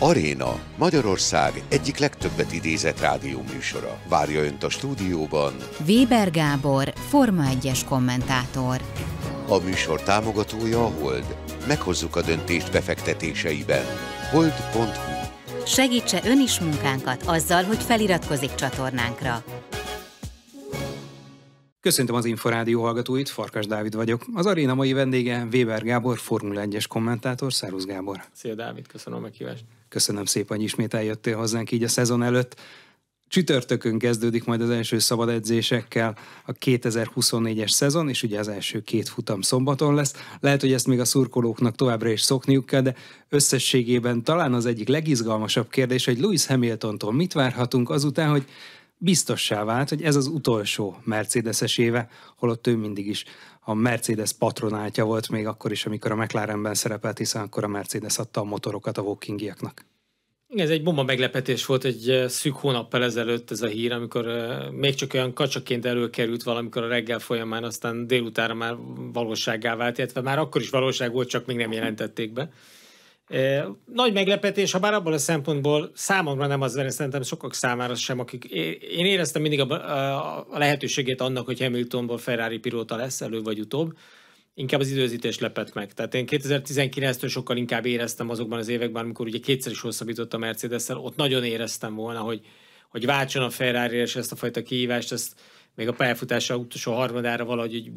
Aréna, Magyarország egyik legtöbbet idézett rádióműsora. Várja Önt a stúdióban Weber Gábor, Forma 1-es kommentátor. A műsor támogatója a Hold. Meghozzuk a döntést befektetéseiben. Hold.hu Segítse Ön is munkánkat azzal, hogy feliratkozik csatornánkra. Köszöntöm az Inforádió hallgatóit, Farkas Dávid vagyok. Az aréna mai vendége Weber Gábor, Formula 1-es kommentátor. Szervusz Gábor! Szia Dávid, köszönöm a meghívást! Köszönöm szépen, hogy ismét eljöttél hozzánk így a szezon előtt. Csütörtökön kezdődik majd az első szabad edzésekkel a 2024-es szezon, és ugye az első két futam szombaton lesz. Lehet, hogy ezt még a szurkolóknak továbbra is szokniuk kell, de összességében talán az egyik legizgalmasabb kérdés, hogy Lewis Hamiltontól mit várhatunk azután, hogy biztossá vált, hogy ez az utolsó Mercedes-es éve, holott ő mindig is a Mercedes patronátja volt még akkor is, amikor a McLarenben szerepelt, hiszen akkor a Mercedes adta a motorokat a walkingiaknak. Ez egy bomba meglepetés volt egy eh, szűk hónappal ezelőtt ez a hír, amikor eh, még csak olyan kacsaként előkerült valamikor a reggel folyamán, aztán délután már valóságá vált, illetve már akkor is valóság volt, csak még nem jelentették be. Nagy meglepetés, ha bár abból a szempontból számomra nem az lenne, szerintem sokak számára sem, akik... Én éreztem mindig a, a, lehetőségét annak, hogy Hamiltonból Ferrari pilóta lesz elő vagy utóbb, inkább az időzítés lepett meg. Tehát én 2019-től sokkal inkább éreztem azokban az években, amikor ugye kétszer is hosszabbított a mercedes ott nagyon éreztem volna, hogy, hogy váltson a Ferrari, és ezt a fajta kihívást, ezt még a pályafutása utolsó harmadára valahogy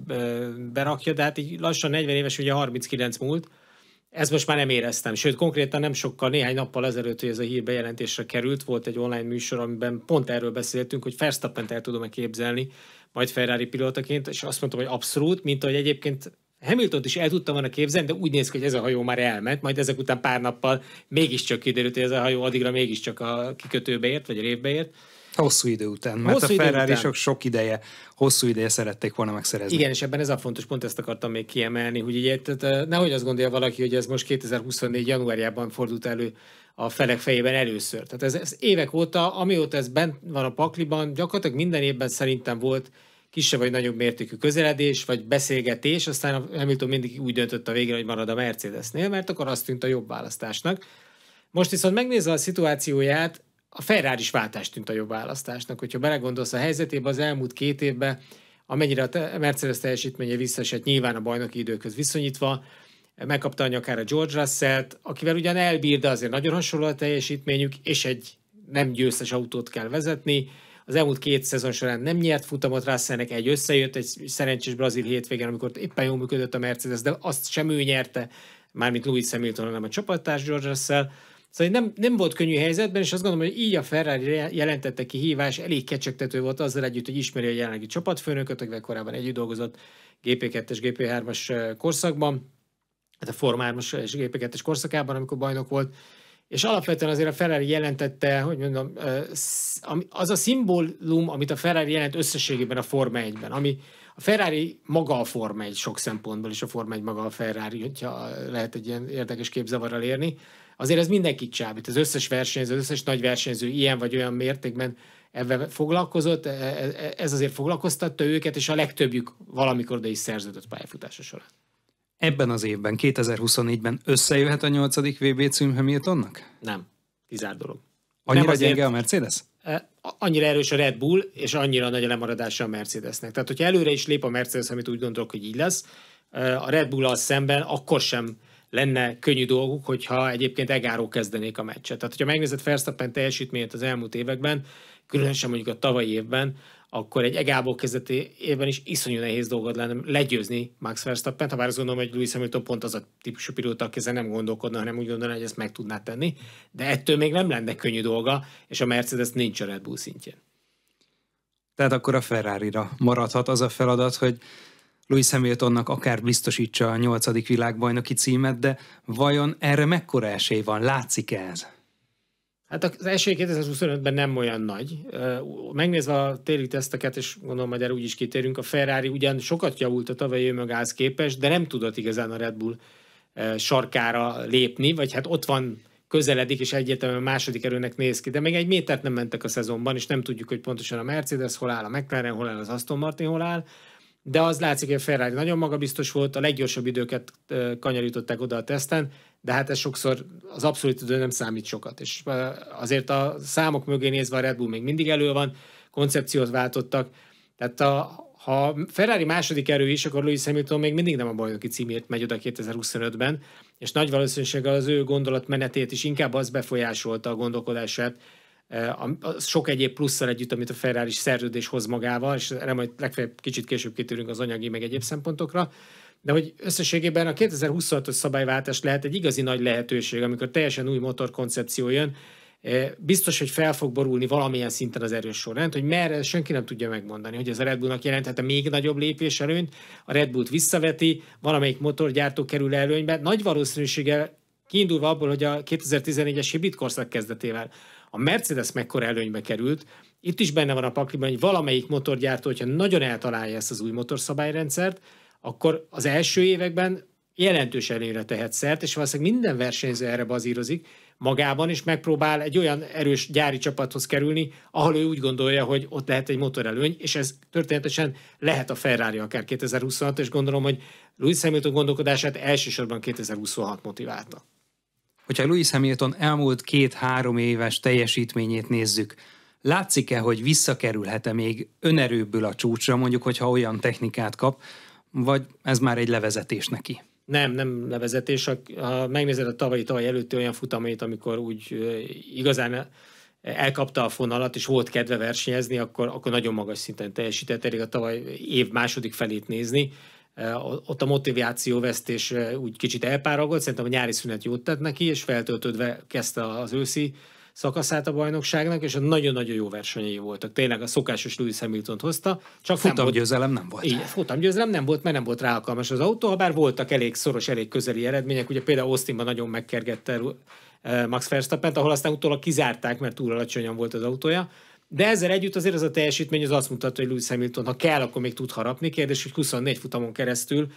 berakja, de hát így lassan 40 éves, ugye 39 múlt, ezt most már nem éreztem, sőt konkrétan nem sokkal, néhány nappal ezelőtt, hogy ez a hír bejelentésre került, volt egy online műsor, amiben pont erről beszéltünk, hogy verstappen el tudom-e képzelni, majd Ferrari pilótaként, és azt mondtam, hogy abszolút, mint ahogy egyébként Hamilton is el tudtam volna képzelni, de úgy néz ki, hogy ez a hajó már elment, majd ezek után pár nappal mégiscsak kiderült, hogy ez a hajó addigra mégiscsak a kikötőbe ért, vagy a révbe ért. Hosszú idő után, mert hosszú a ferrari sok, sok ideje, hosszú ideje szerették volna megszerezni. Igen, és ebben ez a fontos pont, ezt akartam még kiemelni, hogy ugye, tehát, eh, nehogy azt gondolja valaki, hogy ez most 2024. januárjában fordult elő a felek fejében először. Tehát ez, ez évek óta, amióta ez bent van a pakliban, gyakorlatilag minden évben szerintem volt kisebb vagy nagyobb mértékű közeledés, vagy beszélgetés, aztán Hamilton mindig úgy döntött a végén, hogy marad a Mercedesnél, mert akkor azt tűnt a jobb választásnak. Most viszont megnézve a szituációját, a Ferrari váltás tűnt a jobb választásnak. Hogyha belegondolsz a helyzetébe, az elmúlt két évben, amennyire a Mercedes teljesítménye visszaesett, nyilván a bajnoki időköz viszonyítva, megkapta a nyakára George Russell-t, akivel ugyan elbír, de azért nagyon hasonló a teljesítményük, és egy nem győztes autót kell vezetni. Az elmúlt két szezon során nem nyert futamot Russellnek, egy összejött, egy szerencsés brazil hétvégén, amikor éppen jól működött a Mercedes, de azt sem ő nyerte, mármint Louis Hamilton, hanem a csapattárs George Russell Szóval nem, nem volt könnyű helyzetben, és azt gondolom, hogy így a Ferrari jelentette ki hívás, elég kecsegtető volt azzal együtt, hogy ismeri a jelenlegi csapatfőnököt, akivel korábban együtt dolgozott GP2-es, GP3-as korszakban, hát a Forma 3-as és GP2-es korszakában, amikor bajnok volt, és alapvetően azért a Ferrari jelentette, hogy mondom, az a szimbólum, amit a Ferrari jelent összességében a Forma 1-ben, ami a Ferrari maga a Forma 1 sok szempontból, és a Forma 1 maga a Ferrari, hogyha lehet egy ilyen érdekes képzavarral érni azért ez mindenki csábít, az összes versenyző, az összes nagy versenyző ilyen vagy olyan mértékben ebben foglalkozott, e, e, e, ez azért foglalkoztatta őket, és a legtöbbjük valamikor de is szerződött pályafutása során. Ebben az évben, 2024-ben összejöhet a nyolcadik VB cím Hamiltonnak? Nem, kizárt dolog. Annyira azért, gyenge a Mercedes? Annyira erős a Red Bull, és annyira nagy a lemaradása a Mercedesnek. Tehát, hogyha előre is lép a Mercedes, amit úgy gondolok, hogy így lesz, a Red Bull-al szemben akkor sem lenne könnyű dolguk, hogyha egyébként egáró kezdenék a meccset. Tehát, hogyha megnézed Verstappen teljesítményét az elmúlt években, különösen mondjuk a tavalyi évben, akkor egy egából kezdeti évben is iszonyú nehéz dolgod lenne legyőzni Max verstappen ha bár azt gondolom, hogy Louis Hamilton pont az a típusú pilóta, aki ezen nem gondolkodna, hanem úgy gondolná, hogy ezt meg tudná tenni, de ettől még nem lenne könnyű dolga, és a Mercedes nincs a Red Bull szintjén. Tehát akkor a Ferrari-ra maradhat az a feladat, hogy Louis Hamiltonnak akár biztosítsa a nyolcadik világbajnoki címet, de vajon erre mekkora esély van? Látszik -e ez? Hát az esély 2025-ben nem olyan nagy. Megnézve a téli teszteket, és gondolom majd erre úgy is kitérünk, a Ferrari ugyan sokat javult a tavalyi önmagához képest, de nem tudott igazán a Red Bull sarkára lépni, vagy hát ott van közeledik, és egyértelműen második erőnek néz ki, de még egy métert nem mentek a szezonban, és nem tudjuk, hogy pontosan a Mercedes hol áll, a McLaren hol áll, az Aston Martin hol áll de az látszik, hogy a Ferrari nagyon magabiztos volt, a leggyorsabb időket kanyarították oda a teszten, de hát ez sokszor az abszolút idő nem számít sokat, és azért a számok mögé nézve a Red Bull még mindig elő van, koncepciót váltottak, tehát a, ha Ferrari második erő is, akkor Louis Hamilton még mindig nem a bajnoki címért megy oda 2025-ben, és nagy valószínűséggel az ő gondolatmenetét is inkább az befolyásolta a gondolkodását, Eh, a sok egyéb plusszal együtt, amit a Ferrari szerződés hoz magával, és erre majd legfeljebb kicsit később kitűrünk az anyagi meg egyéb szempontokra, de hogy összességében a 2026-os szabályváltás lehet egy igazi nagy lehetőség, amikor teljesen új motorkoncepció jön, eh, biztos, hogy fel fog borulni valamilyen szinten az erős sorrend, hogy merre senki nem tudja megmondani, hogy ez a Red Bullnak jelenthet a még nagyobb lépés előnyt, a Red Bullt visszaveti, valamelyik motorgyártó kerül előnybe, nagy valószínűséggel kiindulva abból, hogy a 2014-es hibrid korszak kezdetével a Mercedes mekkora előnybe került, itt is benne van a pakliban, hogy valamelyik motorgyártó, hogyha nagyon eltalálja ezt az új motorszabályrendszert, akkor az első években jelentős előnyre tehet szert, és valószínűleg minden versenyző erre bazírozik magában, és megpróbál egy olyan erős gyári csapathoz kerülni, ahol ő úgy gondolja, hogy ott lehet egy motorelőny, és ez történetesen lehet a Ferrari akár 2026, és gondolom, hogy Louis Hamilton gondolkodását elsősorban 2026 motiválta hogyha Louis Hamilton elmúlt két-három éves teljesítményét nézzük, látszik-e, hogy visszakerülhet-e még önerőből a csúcsra, mondjuk, hogyha olyan technikát kap, vagy ez már egy levezetés neki? Nem, nem levezetés. Ha megnézed a tavalyi, tavaly előtti olyan futamét, amikor úgy igazán elkapta a fonalat, és volt kedve versenyezni, akkor, akkor nagyon magas szinten teljesített, elég a tavaly év második felét nézni ott a motiváció vesztés úgy kicsit elpáragott, szerintem a nyári szünet jót tett neki, és feltöltődve kezdte az őszi szakaszát a bajnokságnak, és nagyon-nagyon jó versenyei voltak. Tényleg a szokásos Lewis hamilton hozta. Csak futamgyőzelem nem volt. Igen, győzelem nem volt, mert nem volt rá alkalmas az autó, ha bár voltak elég szoros, elég közeli eredmények. Ugye például Austinban nagyon megkergette Max Verstappen, ahol aztán utólag kizárták, mert túl alacsonyan volt az autója de ezzel együtt azért az a teljesítmény az azt mutatja, hogy Lewis Hamilton, ha kell, akkor még tud harapni. Kérdés, hogy 24 futamon keresztül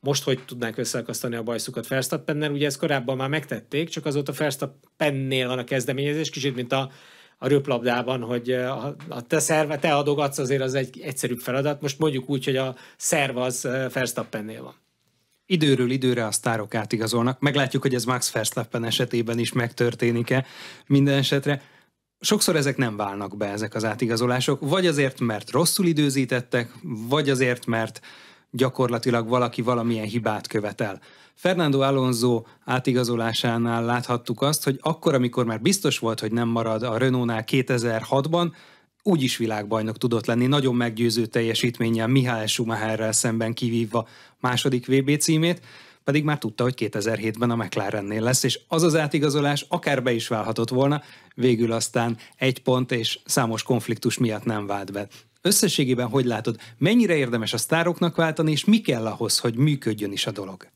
most hogy tudnánk összeakasztani a bajszukat Ferstappennel? ugye ezt korábban már megtették, csak azóta Ferstappennél van a kezdeményezés, kicsit mint a, a röplabdában, hogy eh, a, a te szerve, te adogatsz, azért az egy egyszerűbb feladat. Most mondjuk úgy, hogy a szerv az Ferstappennél eh, van időről időre a sztárok átigazolnak. Meglátjuk, hogy ez Max Verstappen esetében is megtörténik-e minden esetre. Sokszor ezek nem válnak be, ezek az átigazolások, vagy azért, mert rosszul időzítettek, vagy azért, mert gyakorlatilag valaki valamilyen hibát követel. Fernando Alonso átigazolásánál láthattuk azt, hogy akkor, amikor már biztos volt, hogy nem marad a Renault-nál 2006-ban, úgyis világbajnok tudott lenni, nagyon meggyőző teljesítménnyel Mihály Schumacherrel szemben kivívva második VB címét, pedig már tudta, hogy 2007-ben a McLarennél lesz, és az az átigazolás akár be is válhatott volna, végül aztán egy pont és számos konfliktus miatt nem vált be. Összességében hogy látod, mennyire érdemes a sztároknak váltani, és mi kell ahhoz, hogy működjön is a dolog?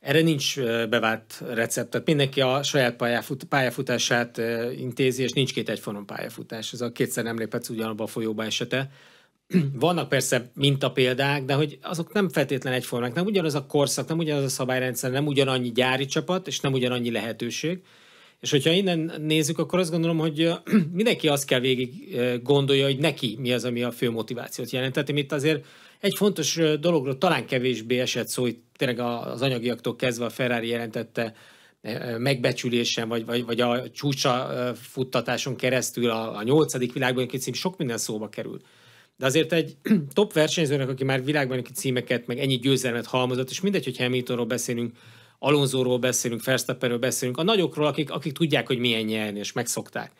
Erre nincs bevált recept, tehát mindenki a saját pályafut, pályafutását intézi, és nincs két egyforma pályafutás. Ez a kétszer nem léphetsz ugyanabba a folyóba esete. vannak persze mintapéldák, de hogy azok nem feltétlen egyformák, nem ugyanaz a korszak, nem ugyanaz a szabályrendszer, nem ugyanannyi gyári csapat, és nem ugyanannyi lehetőség. És hogyha innen nézzük, akkor azt gondolom, hogy mindenki azt kell végig gondolja, hogy neki mi az, ami a fő motivációt jelent. Tehát itt azért egy fontos dologról talán kevésbé esett szó, hogy tényleg az anyagiaktól kezdve a Ferrari jelentette megbecsülésen, vagy, vagy, vagy a csúcsa futtatáson keresztül a, a nyolcadik világban egy sok minden szóba kerül de azért egy top versenyzőnek, aki már világbajnoki címeket, meg ennyi győzelmet halmozott, és mindegy, hogy Hamiltonról beszélünk, Alonsoról beszélünk, Ferstepperről beszélünk, a nagyokról, akik, akik tudják, hogy milyen nyerni, és megszokták.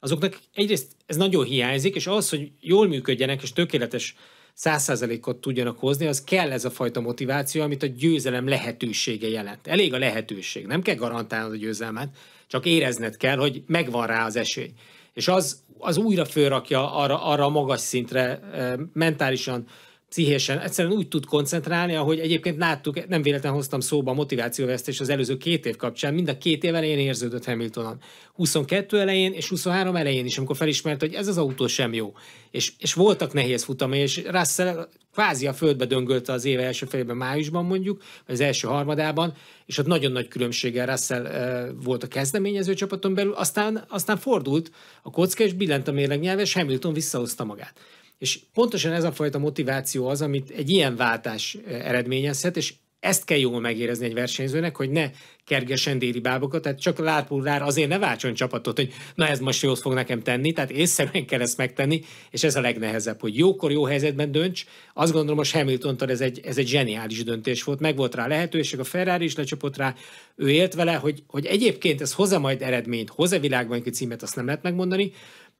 Azoknak egyrészt ez nagyon hiányzik, és az, hogy jól működjenek, és tökéletes százszázalékot tudjanak hozni, az kell ez a fajta motiváció, amit a győzelem lehetősége jelent. Elég a lehetőség, nem kell garantálnod a győzelmet, csak érezned kell, hogy megvan rá az esély és az, az újra fölrakja arra, arra a magas szintre eh, mentálisan, pszichésen. Egyszerűen úgy tud koncentrálni, ahogy egyébként láttuk, nem véletlen hoztam szóba a motivációvesztés az előző két év kapcsán, mind a két év elején érződött Hamiltonon. 22 elején és 23 elején is, amikor felismerte, hogy ez az autó sem jó. És, és voltak nehéz futamai, és Russell kvázi a földbe döngölte az éve első felében, májusban mondjuk, vagy az első harmadában, és ott nagyon nagy különbséggel Russell e, volt a kezdeményező csapaton belül, aztán, aztán fordult a kocka, és billent a nyelve, és Hamilton visszahozta magát. És pontosan ez a fajta motiváció az, amit egy ilyen váltás eredményezhet, és ezt kell jól megérezni egy versenyzőnek, hogy ne kergesen déli bábokat, tehát csak látpulrár azért ne váltson csapatot, hogy na ez most jót fog nekem tenni, tehát észszerűen kell ezt megtenni, és ez a legnehezebb, hogy jókor jó helyzetben dönts. Azt gondolom, most hamilton ez egy, ez egy zseniális döntés volt, meg volt rá lehetőség, a Ferrari is lecsapott rá, ő élt vele, hogy, hogy egyébként ez hozza majd eredményt, hozza világbajnoki címet, azt nem lehet megmondani,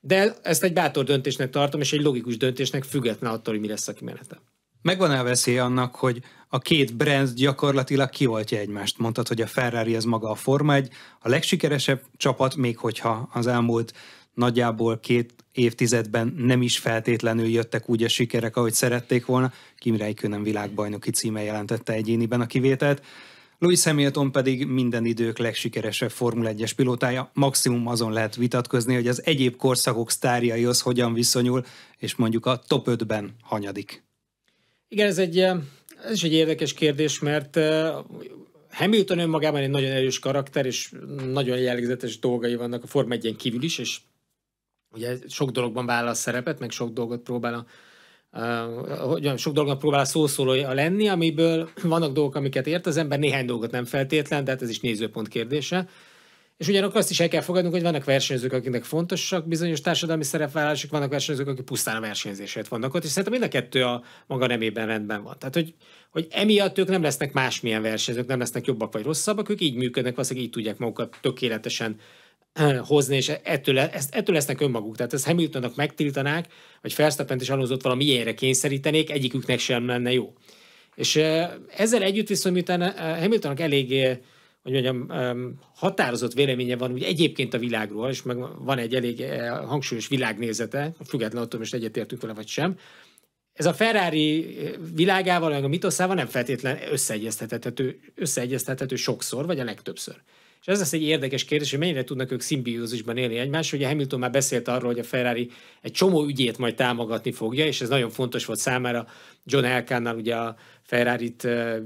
de ezt egy bátor döntésnek tartom, és egy logikus döntésnek független attól, hogy mi lesz a kimenete. Megvan a veszély annak, hogy a két brand gyakorlatilag kioltja egymást. Mondtad, hogy a Ferrari az maga a Forma egy, a legsikeresebb csapat, még hogyha az elmúlt nagyjából két évtizedben nem is feltétlenül jöttek úgy a sikerek, ahogy szerették volna. Kim Räikkönen világbajnoki címe jelentette egyéniben a kivételt Louis Hamilton pedig minden idők legsikeresebb Formula 1-es pilótája. Maximum azon lehet vitatkozni, hogy az egyéb korszakok sztárjaihoz hogyan viszonyul, és mondjuk a top 5-ben hanyadik. Igen, ez egy, eh, ez is egy érdekes kérdés, mert eh, Hamilton önmagában egy nagyon erős karakter, és nagyon jellegzetes dolgai vannak a Form 1 kívül is, és ugye sok dologban vállal szerepet, meg sok dolgot próbál a olyan sok dolognak próbál szószólója lenni, amiből vannak dolgok, amiket ért az ember, néhány dolgot nem feltétlen, de hát ez is nézőpont kérdése. És ugyanakkor azt is el kell fogadnunk, hogy vannak versenyzők, akiknek fontosak bizonyos társadalmi szerepvállalások, vannak versenyzők, akik pusztán a versenyzésért vannak ott, és szerintem mind a kettő a maga nemében rendben van. Tehát, hogy, hogy emiatt ők nem lesznek másmilyen versenyzők, nem lesznek jobbak vagy rosszabbak, ők így működnek, valószínűleg így tudják magukat tökéletesen hozni, és ettől, ezt, ettől lesznek önmaguk. Tehát ezt Hamiltonnak megtiltanák, vagy Verstappen és Alonzot valami ilyenre kényszerítenék, egyiküknek sem lenne jó. És ezzel együtt viszont, miután Hamiltonnak elég hogy mondjam, határozott véleménye van úgy egyébként a világról, és meg van egy elég hangsúlyos világnézete, függetlenül attól, most egyetértünk vele vagy sem, ez a Ferrari világával, vagy a mitoszával nem feltétlen összeegyeztethető, összeegyeztethető sokszor, vagy a legtöbbször. És ez lesz egy érdekes kérdés, hogy mennyire tudnak ők szimbiózisban élni egymás. Ugye Hamilton már beszélt arról, hogy a Ferrari egy csomó ügyét majd támogatni fogja, és ez nagyon fontos volt számára. John Elkánnal, ugye a Ferrari-t eh,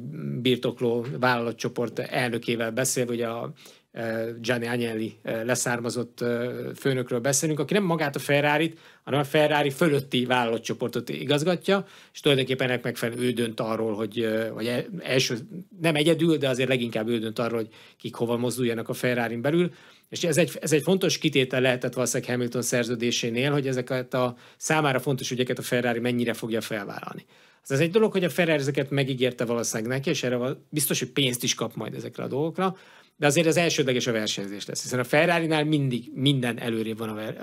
birtokló vállalatcsoport elnökével beszél, hogy a Eh, Gianni Agnelli eh, leszármazott eh, főnökről beszélünk, aki nem magát a ferrari hanem a Ferrari fölötti vállalatcsoportot igazgatja, és tulajdonképpen ennek megfelelően ő dönt arról, hogy vagy e, első, nem egyedül, de azért leginkább ő dönt arról, hogy kik hova mozduljanak a ferrari belül. És ez egy, ez egy fontos kitétel lehetett valószínűleg Hamilton szerződésénél, hogy ezeket a számára fontos ügyeket a Ferrari mennyire fogja felvállalni. Ez az egy dolog, hogy a Ferrari ezeket megígérte valószínűleg neki, és erre biztos, hogy pénzt is kap majd ezekre a dolgokra, de azért az elsődleges a versenyzés lesz, hiszen a Ferrari-nál mindig minden előrébb van, a ver,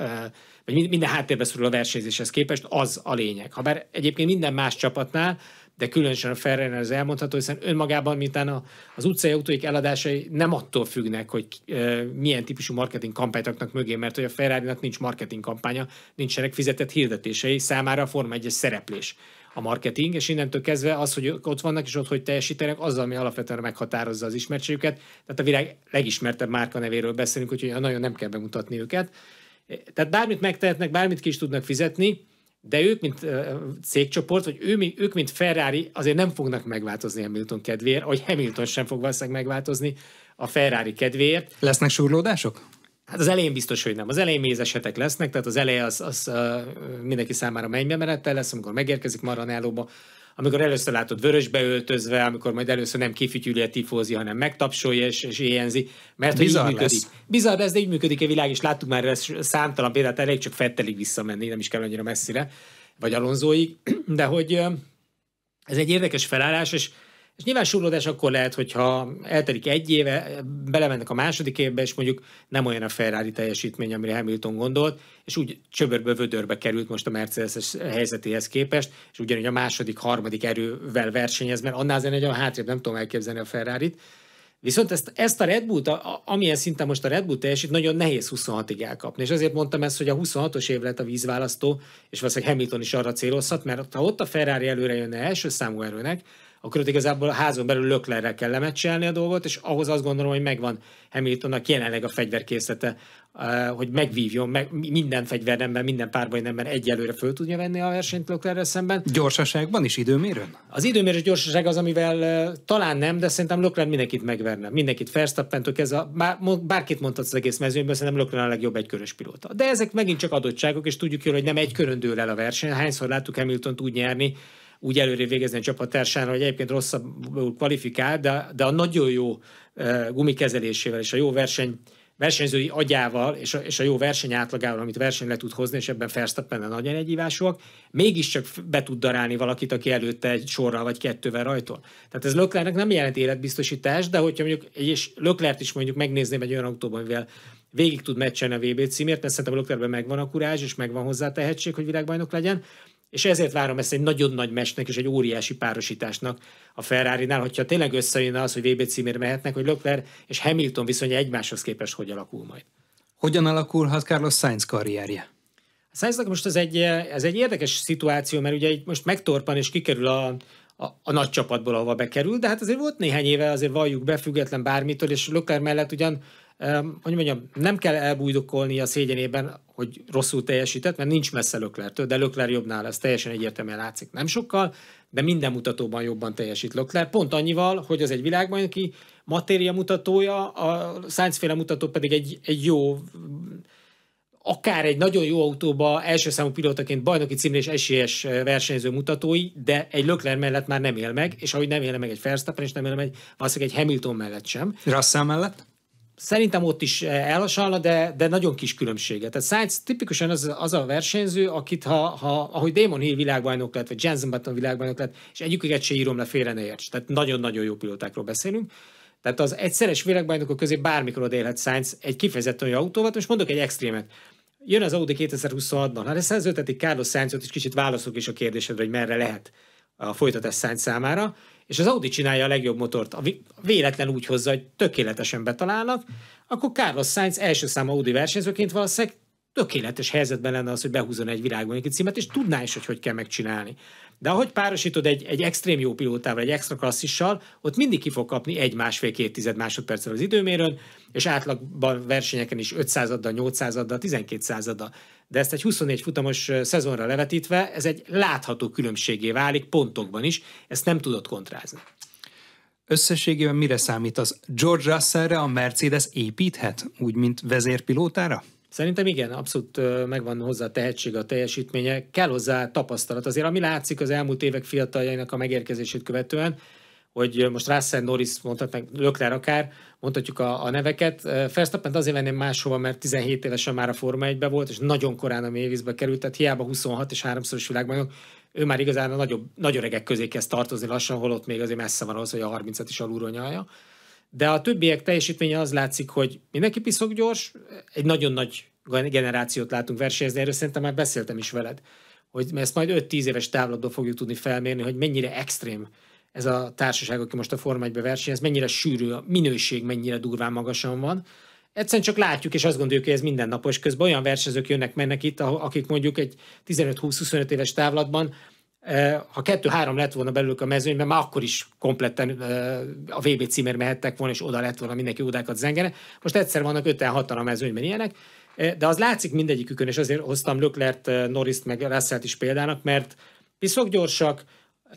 vagy minden háttérbe szorul a versenyzéshez képest, az a lényeg. Habár egyébként minden más csapatnál, de különösen a ferrari ez elmondható, hiszen önmagában, miután az utcai autóik eladásai nem attól függnek, hogy milyen típusú marketing kampányt raknak mögé, mert hogy a ferrari nincs marketing kampánya, nincsenek fizetett hirdetései, számára a Forma 1 szereplés a marketing, és innentől kezdve az, hogy ott vannak és ott, hogy teljesítenek, azzal, ami alapvetően meghatározza az ismertségüket. Tehát a világ legismertebb nevéről beszélünk, úgyhogy nagyon nem kell bemutatni őket. Tehát bármit megtehetnek, bármit ki is tudnak fizetni, de ők, mint cégcsoport, vagy ő, ők, mint Ferrari, azért nem fognak megváltozni Hamilton kedvéért, ahogy Hamilton sem fog valószínűleg megváltozni a Ferrari kedvéért. Lesznek surlódások? Hát az elején biztos, hogy nem. Az elején mézesetek lesznek, tehát az eleje az, az mindenki számára mennybe menettel lesz, amikor megérkezik Maranellóba, amikor először látod vörösbe öltözve, amikor majd először nem kifütyüli a tifózi, hanem megtapsolja és, és éjenzi, mert Bizarr hogy így működik. Bizarr lesz, de így működik a világ, és láttuk már ezt számtalan példát, elég csak Fettelig visszamenni, nem is kell annyira messzire, vagy Alonzóig, de hogy ez egy érdekes felállás, és és nyilván súrlódás akkor lehet, hogyha elterik egy éve, belemennek a második évbe, és mondjuk nem olyan a Ferrari teljesítmény, amire Hamilton gondolt, és úgy csöbörbe vödörbe került most a Mercedes helyzetéhez képest, és ugyanúgy a második, harmadik erővel versenyez, mert annál azért egy olyan hátrébb nem tudom elképzelni a Ferrari-t. Viszont ezt, ezt a Red Bull-t, amilyen szinten most a Red Bull teljesít, nagyon nehéz 26-ig elkapni. És azért mondtam ezt, hogy a 26-os év lett a vízválasztó, és valószínűleg Hamilton is arra célozhat, mert ha ott a Ferrari előre jönne első számú erőnek, akkor ott igazából a házon belül löklerre kell lemecselni a dolgot, és ahhoz azt gondolom, hogy megvan Hamiltonnak jelenleg a fegyverkészlete, eh, hogy megvívjon, meg minden fegyveremben, minden párbajnemben egyelőre föl tudja venni a versenyt löklerre szemben. Gyorsaságban is időmérőn? Az időmérő gyorsaság az, amivel eh, talán nem, de szerintem lökler mindenkit megverne. Mindenkit Verstappentől ez a, bárkit mondhatsz az egész mezőnyből, szerintem lökler a legjobb egykörös pilóta. De ezek megint csak adottságok, és tudjuk jól, hogy nem egy körön dől el a verseny. Hányszor láttuk Hamilton úgy nyerni, úgy előrébb végezni a csapattársára, hogy egyébként rosszabbul kvalifikál, de, de a nagyon jó gumikezelésével és a jó verseny versenyzői agyával és a, és a jó verseny átlagával, amit a verseny le tud hozni, és ebben Verstappen a nagyon egyívásúak, mégiscsak be tud darálni valakit, aki előtte egy sorral vagy kettővel rajtol. Tehát ez Löklernek nem jelent életbiztosítás, de hogyha mondjuk, és Löklert is mondjuk megnézném egy olyan autóban, mivel végig tud meccsen a VB címért, mert szerintem Löklerben megvan a kurázs, és megvan hozzá tehetség, hogy világbajnok legyen, és ezért várom ezt egy nagyon nagy mesnek és egy óriási párosításnak a Ferrari-nál, hogyha tényleg összejönne az, hogy VB címért mehetnek, hogy Leclerc és Hamilton viszonya egymáshoz képest hogy alakul majd. Hogyan alakulhat Carlos Sainz karrierje? Sainznak most ez egy, ez egy érdekes szituáció, mert ugye most megtorpan és kikerül a, a, a nagy csapatból, ahova bekerül, de hát azért volt néhány éve, azért valljuk be, független bármitől, és Lökler mellett ugyan Um, hogy mondjam, nem kell elbújdokolni a szégyenében, hogy rosszul teljesített, mert nincs messze Löklertől, de Lökler jobbnál, ez teljesen egyértelműen látszik. Nem sokkal, de minden mutatóban jobban teljesít Lökler, pont annyival, hogy az egy világbajnoki matéria mutatója, a science mutató pedig egy, egy jó akár egy nagyon jó autóba első számú pilótaként bajnoki címre és esélyes eh, versenyző mutatói, de egy Lökler mellett már nem él meg, és ahogy nem él meg egy Verstappen, és nem él meg valószínűleg egy Hamilton mellett sem. Russell mellett? Szerintem ott is eh, elhasonlna, de, de nagyon kis különbsége. Tehát Sainz tipikusan az, az a versenyző, akit ha, ha ahogy Damon Hill világbajnok lett, vagy Jensen Button világbajnok lett, és egyiküket se írom le félre ne érts. Tehát nagyon-nagyon jó pilotákról beszélünk. Tehát az egyszeres világbajnokok közé bármikor odélhet Sainz egy kifejezetten jó autóval, most mondok egy extrémet. Jön az Audi 2026-ban, hát ezt szerződtetik Carlos Sainzot, és kicsit válaszok is a kérdésedre, hogy merre lehet a folytatás Sainz számára és az Audi csinálja a legjobb motort, a véletlen úgy hozza, hogy tökéletesen betalálnak, akkor Carlos Sainz első számú Audi versenyzőként valószínűleg tökéletes helyzetben lenne az, hogy behúzon egy világbajnoki címet, és tudná is, hogy hogy kell megcsinálni. De ahogy párosítod egy, egy extrém jó pilótával, egy extra klasszissal, ott mindig ki fog kapni egy másfél két tized másodperccel az időmérőn, és átlagban versenyeken is 500 adda, 800 adda, 1200 századda. De ezt egy 24 futamos szezonra levetítve, ez egy látható különbségé válik pontokban is, ezt nem tudod kontrázni. Összességében mire számít az? George Russellre a Mercedes építhet, úgy mint vezérpilótára? Szerintem igen, abszolút megvan hozzá a tehetség, a teljesítménye, kell hozzá tapasztalat. Azért ami látszik az elmúlt évek fiataljainak a megérkezését követően, hogy most Russell Norris, mondhatnánk, Lökler akár, mondhatjuk a, a neveket. Verstappen azért venném máshova, mert 17 évesen már a Forma 1 volt, és nagyon korán a mélyvízbe került, tehát hiába 26 és háromszoros világbajnok, ő már igazán a nagyobb, nagy öregek közé kezd tartozni lassan, holott még azért messze van az, hogy a 30 et is alulról nyalja de a többiek teljesítménye az látszik, hogy mindenki piszok gyors, egy nagyon nagy generációt látunk versenyezni, erről szerintem már beszéltem is veled, hogy ezt majd 5-10 éves távlatban fogjuk tudni felmérni, hogy mennyire extrém ez a társaság, aki most a Forma 1 versenyez, mennyire sűrű, a minőség mennyire durván magasan van. Egyszerűen csak látjuk, és azt gondoljuk, hogy ez mindennapos, közben olyan versenyzők jönnek, mennek itt, akik mondjuk egy 15-20-25 éves távlatban ha kettő-három lett volna belőlük a mezőnyben, már akkor is kompletten a VB címér mehettek volna, és oda lett volna mindenki odákat zengene. Most egyszer vannak 5 6 a mezőnyben ilyenek, de az látszik mindegyikükön, és azért hoztam Löklert, Norriszt, meg Russellt is példának, mert piszok gyorsak,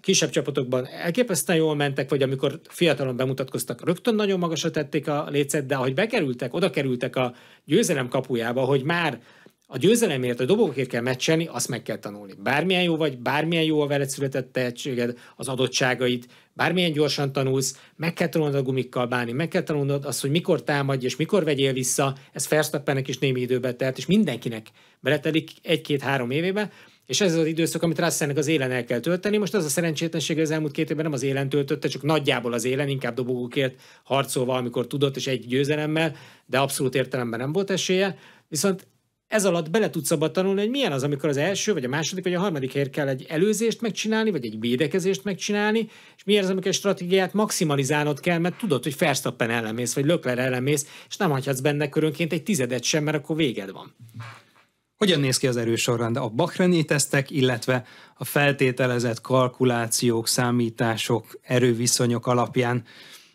kisebb csapatokban elképesztően jól mentek, vagy amikor fiatalon bemutatkoztak, rögtön nagyon magasra tették a lécet, de ahogy bekerültek, oda kerültek a győzelem kapujába, hogy már a győzelemért, a dobogókért kell meccseni, azt meg kell tanulni. Bármilyen jó vagy, bármilyen jó a veled született tehetséged, az adottságait, bármilyen gyorsan tanulsz, meg kell tanulnod a gumikkal bánni, meg kell tanulnod azt, hogy mikor támadj és mikor vegyél vissza, ez Verstappennek is némi időbe telt, és mindenkinek beletelik egy-két-három évébe, és ez az időszak, amit Russellnek az élen el kell tölteni, most az a szerencsétlenség az elmúlt két évben nem az élen töltötte, csak nagyjából az élen, inkább dobogókért harcolva, amikor tudott, és egy győzelemmel, de abszolút értelemben nem volt esélye. Viszont ez alatt bele tudsz abba tanulni, hogy milyen az, amikor az első, vagy a második, vagy a harmadik helyért kell egy előzést megcsinálni, vagy egy védekezést megcsinálni, és milyen az, amikor egy stratégiát maximalizálnod kell, mert tudod, hogy Ferstappen ellenmész, vagy Lökler ellenmész, és nem hagyhatsz benne körönként egy tizedet sem, mert akkor véged van. Hogyan néz ki az erősorrend A Bakreni tesztek, illetve a feltételezett kalkulációk, számítások, erőviszonyok alapján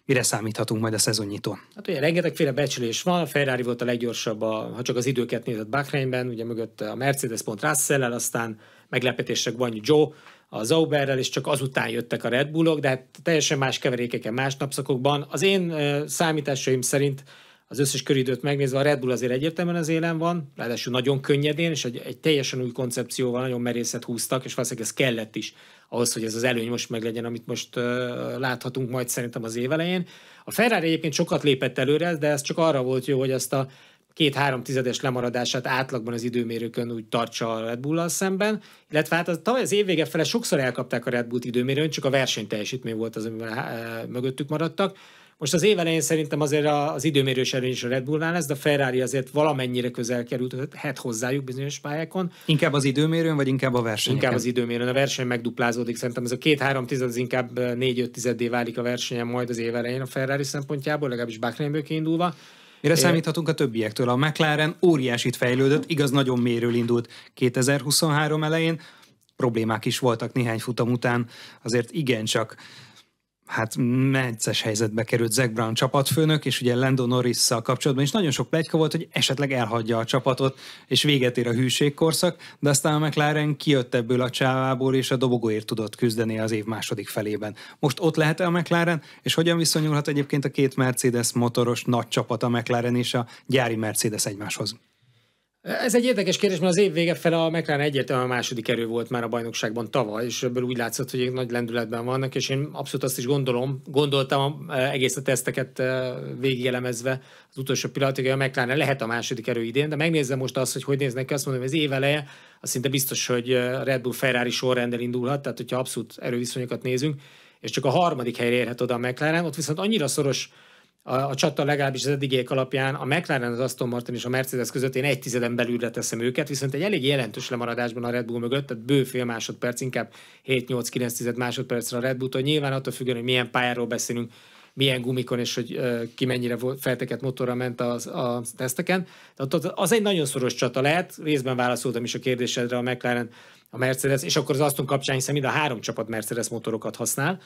mire számíthatunk majd a szezonnyitón? Hát ugye rengetegféle becslés van, a Ferrari volt a leggyorsabb, a, ha csak az időket nézett Bahreinben, ugye mögött a Mercedes pont russell aztán meglepetések van Joe, a Zauberrel, és csak azután jöttek a Red Bullok, de hát teljesen más keverékeken, más napszakokban. Az én számításaim szerint az összes köridőt megnézve a Red Bull azért egyértelműen az élen van, ráadásul nagyon könnyedén, és egy, egy teljesen új koncepcióval nagyon merészet húztak, és valószínűleg ez kellett is ahhoz, hogy ez az előny most meglegyen, amit most láthatunk majd szerintem az évelején. A Ferrari egyébként sokat lépett előre, de ez csak arra volt jó, hogy ezt a két-három tizedes lemaradását átlagban az időmérőkön úgy tartsa a Red bull szemben, illetve hát az, tavaly az évvége fele sokszor elkapták a Red Bull-t időmérőn, csak a versenyteljesítmény volt az, amivel mögöttük maradtak. Most az évelején szerintem azért az időmérős előny is a Red Bullnál lesz, de a Ferrari azért valamennyire közel kerülhet hozzájuk bizonyos pályákon. Inkább az időmérőn, vagy inkább a verseny? Inkább az időmérőn. A verseny megduplázódik. Szerintem ez a két-három tized, az inkább eh, négy-öt tizedé válik a versenyen majd az évelején a Ferrari szempontjából, legalábbis Bakrényből kiindulva. Mire számíthatunk a többiektől? A McLaren óriásit fejlődött, igaz, nagyon méről indult 2023 elején, problémák is voltak néhány futam után, azért igencsak hát mences helyzetbe került Zach Brown csapatfőnök, és ugye Lando norris kapcsolatban is nagyon sok plegyka volt, hogy esetleg elhagyja a csapatot, és véget ér a hűségkorszak, de aztán a McLaren kijött ebből a csávából, és a dobogóért tudott küzdeni az év második felében. Most ott lehet -e a McLaren, és hogyan viszonyulhat egyébként a két Mercedes motoros nagy csapat a McLaren és a gyári Mercedes egymáshoz? Ez egy érdekes kérdés, mert az év vége fele a McLaren egyértelműen a második erő volt már a bajnokságban tavaly, és ebből úgy látszott, hogy nagy lendületben vannak, és én abszolút azt is gondolom, gondoltam e, egész a teszteket e, végigelemezve az utolsó pillanatig, hogy a McLaren lehet a második erő idén, de megnézem most azt, hogy hogy néznek ki, azt mondom, hogy az év eleje, az szinte biztos, hogy e, Red Bull Ferrari sorrendel indulhat, tehát hogyha abszolút erőviszonyokat nézünk, és csak a harmadik helyre érhet oda a McLaren, ott viszont annyira szoros a, a csata legalábbis az eddigiek alapján a McLaren, az Aston Martin és a Mercedes között én egy tizeden belülre teszem őket, viszont egy elég jelentős lemaradásban a Red Bull mögött, tehát bő fél másodperc, inkább 7-8-9 tized másodpercre a Red Bull-tól. Nyilván attól függően, hogy milyen pályáról beszélünk, milyen gumikon és hogy ki mennyire felteket motorra ment a, a teszteken. Tehát az egy nagyon szoros csata lehet, részben válaszoltam is a kérdésedre a McLaren, a Mercedes, és akkor az Aston kapcsán, hiszen mind a három csapat Mercedes motorokat használ,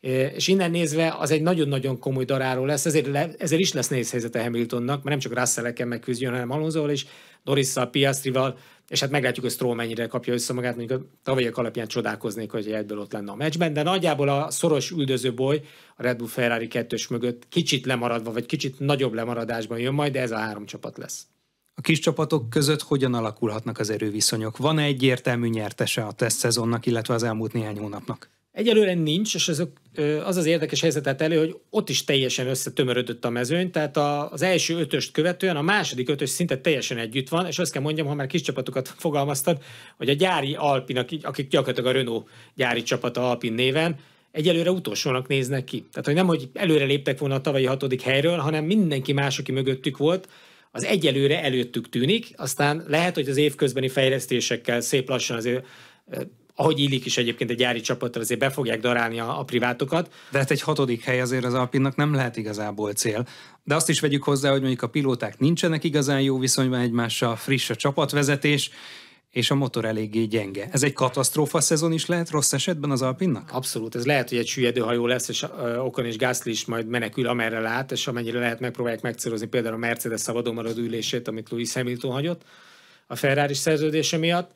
és innen nézve az egy nagyon-nagyon komoly daráló lesz, ezért, le, ezért is lesz nehéz helyzete Hamiltonnak, mert nem csak Russell-eken megküzdjön, hanem alonso is, a Piastrival, és hát meglátjuk, hogy Stroll mennyire kapja össze magát, mondjuk a tavalyiak alapján csodálkoznék, hogy egyből ott lenne a meccsben, de nagyjából a szoros üldöző boly a Red Bull Ferrari kettős mögött kicsit lemaradva, vagy kicsit nagyobb lemaradásban jön majd, de ez a három csapat lesz. A kis csapatok között hogyan alakulhatnak az erőviszonyok? Van-e egyértelmű nyertese a teszt szezonnak, illetve az elmúlt néhány hónapnak? Egyelőre nincs, és azok, az az érdekes helyzetet elő, hogy ott is teljesen összetömörödött a mezőny, tehát a, az első ötöst követően a második ötös szinte teljesen együtt van, és azt kell mondjam, ha már kis csapatokat fogalmaztad, hogy a gyári alpin, akik gyakorlatilag a Renault gyári csapata Alpin néven, egyelőre utolsónak néznek ki. Tehát, hogy nem, hogy előre léptek volna a tavalyi hatodik helyről, hanem mindenki más, aki mögöttük volt, az egyelőre előttük tűnik, aztán lehet, hogy az évközbeni fejlesztésekkel szép lassan azért ahogy illik is egyébként egy gyári csapatra azért be fogják darálni a, a privátokat. De hát egy hatodik hely azért az Alpinnak nem lehet igazából cél. De azt is vegyük hozzá, hogy mondjuk a pilóták nincsenek igazán jó viszonyban egymással, friss a csapatvezetés, és a motor eléggé gyenge. Ez egy katasztrófa szezon is lehet rossz esetben az Alpinnak? Abszolút, ez lehet, hogy egy süllyedő hajó lesz, és Okon és Gasly is majd menekül, amerre lát, és amennyire lehet megpróbálják megcélozni például a Mercedes szabadon maradó ülését, amit Lewis Hamilton hagyott a Ferrari szerződése miatt.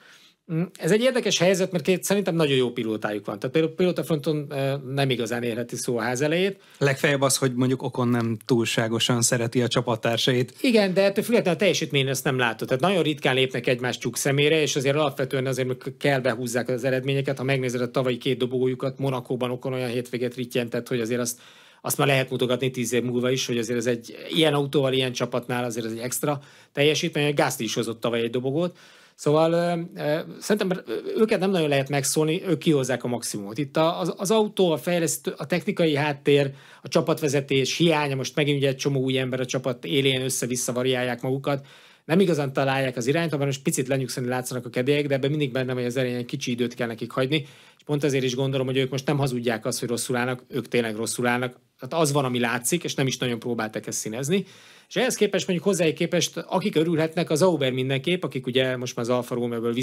Mm, ez egy érdekes helyzet, mert két, szerintem nagyon jó pilótájuk van. Tehát például fronton nem igazán érheti szó a ház elejét. Legfeljebb az, hogy mondjuk Okon nem túlságosan szereti a csapattársait. Igen, de ettől függetlenül a teljesítmény ezt nem látod. Tehát nagyon ritkán lépnek egymás csuk szemére, és azért alapvetően azért kell behúzzák az eredményeket. Ha megnézed a tavalyi két dobogójukat, Monakóban Okon olyan hétvéget rittyentett, hogy azért azt azt már lehet mutogatni tíz év múlva is, hogy azért ez egy ilyen autóval, ilyen csapatnál azért ez egy extra teljesítmény. Gázt is hozott tavaly egy dobogót. Szóval szerintem őket nem nagyon lehet megszólni, ők kihozzák a maximumot. Itt az, az autó, a fejlesztő, a technikai háttér, a csapatvezetés hiánya, most megint ugye egy csomó új ember a csapat élén össze-vissza variálják magukat, nem igazán találják az irányt, abban most picit lenyugszani látszanak a kedélyek, de ebben mindig benne van, hogy az elején egy kicsi időt kell nekik hagyni, és pont ezért is gondolom, hogy ők most nem hazudják azt, hogy rosszul állnak, ők tényleg rosszul állnak, tehát az van, ami látszik, és nem is nagyon próbáltak ezt színezni. És ehhez képest mondjuk hozzá képest, akik örülhetnek, az Auber mindenképp, akik ugye most már az Alfa Romeo-ből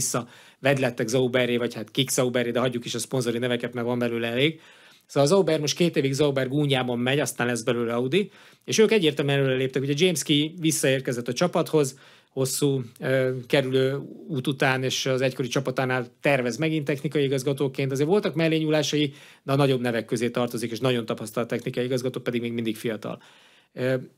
vedlettek Zauberré, vagy hát Kik Zauberré, de hagyjuk is a szponzori neveket, mert van belőle elég. Szóval az Auber most két évig Zauber gúnyában megy, aztán lesz belőle Audi, és ők egyértelműen előre léptek. Ugye James Key visszaérkezett a csapathoz, hosszú eh, kerülő út után, és az egykori csapatánál tervez megint technikai igazgatóként. Azért voltak mellényúlásai, de a nagyobb nevek közé tartozik, és nagyon tapasztalt technikai igazgató, pedig még mindig fiatal.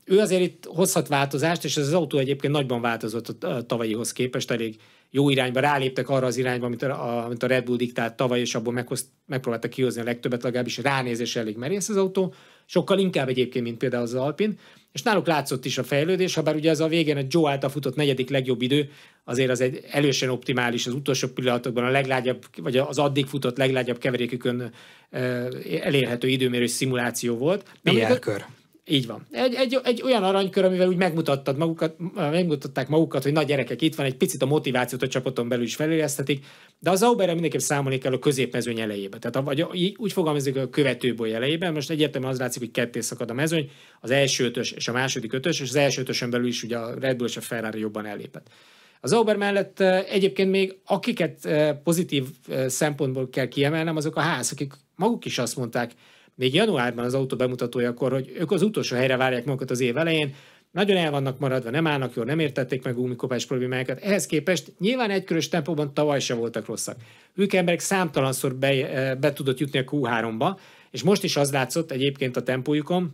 Ő azért itt hozhat változást, és ez az autó egyébként nagyban változott a tavalyihoz képest, elég jó irányba ráléptek arra az irányba, amit a, amit a Red Bull diktált tavaly, és abból meghoz, megpróbáltak kihozni a legtöbbet, legalábbis ránézés elég merész az autó, sokkal inkább egyébként, mint például az Alpin, és náluk látszott is a fejlődés, ha bár ugye az a végén a Joe által futott negyedik legjobb idő, azért az egy elősen optimális, az utolsó pillanatokban a leglágyabb, vagy az addig futott leglágyabb keverékükön elérhető időmérő szimuláció volt. Milyen kör? Így van. Egy, egy, egy olyan aranykör, amivel úgy megmutattad magukat, megmutatták magukat, hogy nagy gyerekek itt van, egy picit a motivációt a csapaton belül is felélesztetik, de az Auberre mindenképp számolni kell a középmezőny elejébe. Tehát a, vagy úgy fogalmazik a követőből elejében, most egyértelműen az látszik, hogy ketté szakad a mezőny, az első ötös és a második ötös, és az első ötösön belül is ugye a Red Bull és a Ferrari jobban elépett. Az Auber mellett e, egyébként még akiket e, pozitív e, szempontból kell kiemelnem, azok a ház, akik maguk is azt mondták, még januárban az autó bemutatójakor, hogy ők az utolsó helyre várják magukat az év elején, nagyon el vannak maradva, nem állnak jól, nem értették meg gumikopás problémákat. Ehhez képest nyilván egykörös tempóban tavaly sem voltak rosszak. Ők emberek számtalanszor be, eh, be tudott jutni a Q3-ba, és most is az látszott egyébként a tempójukon,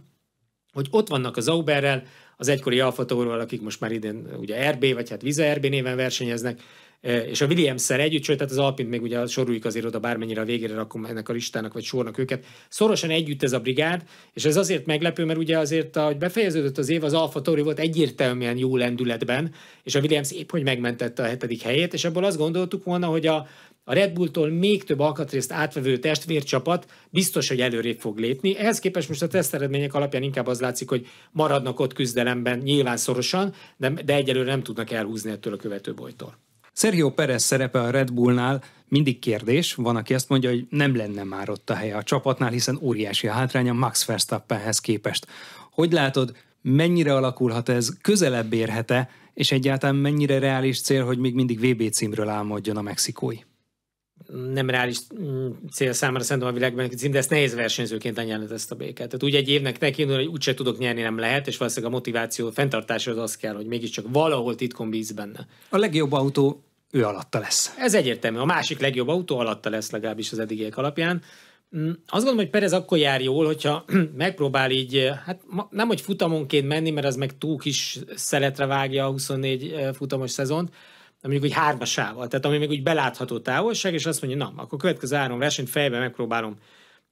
hogy ott vannak az Auberrel, az egykori Alfa akik most már idén ugye RB, vagy hát Visa RB néven versenyeznek, és a Williams-szel együtt, sőt, tehát az Alpint még ugye soruljuk azért oda, bármennyire a végére rakom ennek a listának, vagy sornak őket. Szorosan együtt ez a brigád, és ez azért meglepő, mert ugye azért, ahogy befejeződött az év, az Alfa Tauri volt egyértelműen jó lendületben, és a Williams épp hogy megmentette a hetedik helyét, és ebből azt gondoltuk volna, hogy a, a Red Bulltól még több alkatrészt átvevő testvércsapat biztos, hogy előrébb fog lépni. Ehhez képest most a teszteredmények alapján inkább az látszik, hogy maradnak ott küzdelemben nyilván szorosan, de, de egyelőre nem tudnak elhúzni ettől a követő bolytól. Sergio Perez szerepe a Red Bullnál mindig kérdés, van, aki azt mondja, hogy nem lenne már ott a helye a csapatnál, hiszen óriási a hátránya Max Verstappenhez képest. Hogy látod, mennyire alakulhat ez, közelebb érhet-e, és egyáltalán mennyire reális cél, hogy még mindig VB címről álmodjon a mexikói? nem reális mm, cél számára szerintem a világban cím, de ezt nehéz versenyzőként anyálni ezt a béket. Tehát úgy egy évnek neki indul, hogy úgyse tudok nyerni, nem lehet, és valószínűleg a motiváció fenntartása az az kell, hogy mégiscsak valahol titkon bíz benne. A legjobb autó ő alatta lesz. Ez egyértelmű. A másik legjobb autó alatta lesz legalábbis az eddigiek alapján. Mm, azt gondolom, hogy Perez akkor jár jól, hogyha megpróbál így, eh, hát nem hogy futamonként menni, mert az meg túl kis szeletre vágja a 24 eh, futamos szezont, de mondjuk úgy hármasával, tehát ami még úgy belátható távolság, és azt mondja, na, akkor következő három versenyt fejben megpróbálom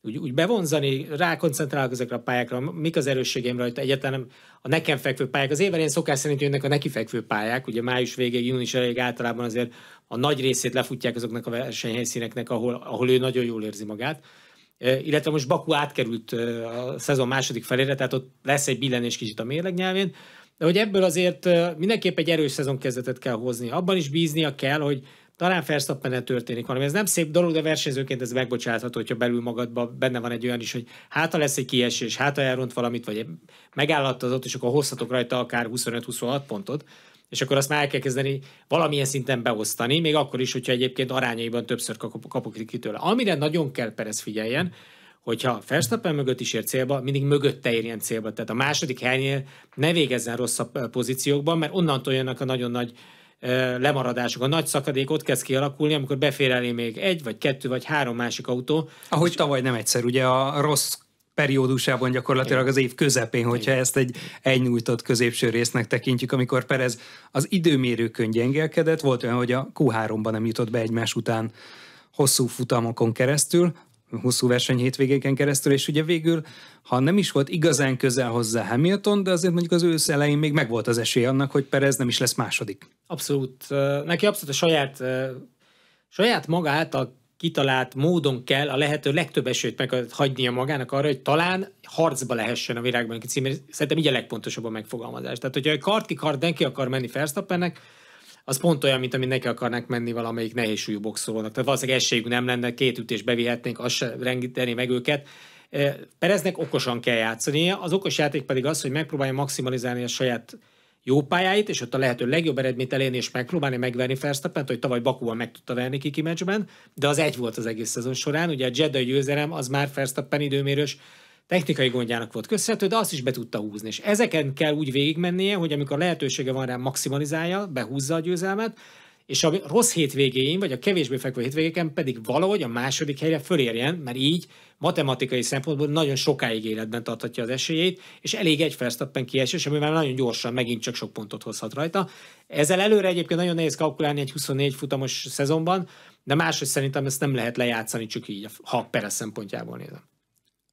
úgy, úgy bevonzani, rákoncentrálok ezekre a pályákra, mik az erősségem rajta, egyáltalán a nekem fekvő pályák. Az én szokás szerint jönnek a neki fekvő pályák, ugye május végéig, június elég általában azért a nagy részét lefutják azoknak a versenyhelyszíneknek, ahol, ahol ő nagyon jól érzi magát. Illetve most Baku átkerült a szezon második felére, tehát ott lesz egy billenés kicsit a mérleg nyelvén, de hogy ebből azért mindenképp egy erős szezon kezdetet kell hozni. Abban is bíznia kell, hogy talán felszappenet történik valami. Ez nem szép dolog, de versenyzőként ez megbocsátható, hogyha belül magadban benne van egy olyan is, hogy hát ha lesz egy kiesés, hát ha elront valamit, vagy megállhat az ott, és akkor hozhatok rajta akár 25-26 pontot, és akkor azt már el kell kezdeni valamilyen szinten beosztani, még akkor is, hogyha egyébként arányaiban többször kapok, kapok ki tőle. Amire nagyon kell Perez figyeljen, hogyha Verstappen mögött is ér célba, mindig mögötte érjen célba. Tehát a második helynél ne végezzen rosszabb eh, pozíciókban, mert onnantól jönnek a nagyon nagy uh, lemaradások. A nagy szakadék ott kezd kialakulni, amikor befér elé még egy, vagy kettő, vagy három másik autó. Ahogy és... tavaly nem egyszer, ugye a rossz periódusában gyakorlatilag az év közepén, hogyha ezt egy elnyújtott középső résznek tekintjük, amikor Perez az időmérőkön gyengelkedett, volt olyan, hogy a Q3-ban nem jutott be egymás után hosszú futamokon keresztül, hosszú verseny hétvégéken keresztül, és ugye végül, ha nem is volt igazán közel hozzá Hamilton, de azért mondjuk az ősz elején még megvolt az esély annak, hogy Perez nem is lesz második. Abszolút. Neki abszolút a saját, saját maga által kitalált módon kell a lehető legtöbb esélyt meg hagynia magának arra, hogy talán harcba lehessen a világban címért. Szerintem így a a megfogalmazás. Tehát, hogyha kart ki kart, neki akar menni Ferstappennek, az pont olyan, mint amit neki akarnak menni valamelyik nehézsúlyú boxolónak. Tehát valószínűleg esélyük nem lenne, két ütés bevihetnénk, azt se rengíteni meg őket. Pereznek okosan kell játszania, az okos játék pedig az, hogy megpróbálja maximalizálni a saját jó pályáit, és ott a lehető legjobb eredményt elérni, és megpróbálni megverni Verstappent, hogy tavaly Bakuban meg tudta verni kiki meccsben, de az egy volt az egész szezon során, ugye a Jeddah győzelem az már Verstappen időmérős technikai gondjának volt köszönhető, de azt is be tudta húzni. És ezeken kell úgy végigmennie, hogy amikor lehetősége van rá, maximalizálja, behúzza a győzelmet, és a rossz hétvégéin, vagy a kevésbé fekvő hétvégéken pedig valahogy a második helyre fölérjen, mert így matematikai szempontból nagyon sokáig életben tarthatja az esélyét, és elég egy felsztappen kiesés, amivel nagyon gyorsan megint csak sok pontot hozhat rajta. Ezzel előre egyébként nagyon nehéz kalkulálni egy 24 futamos szezonban, de máshogy szerintem ezt nem lehet lejátszani csak így, ha Perez szempontjából nézem.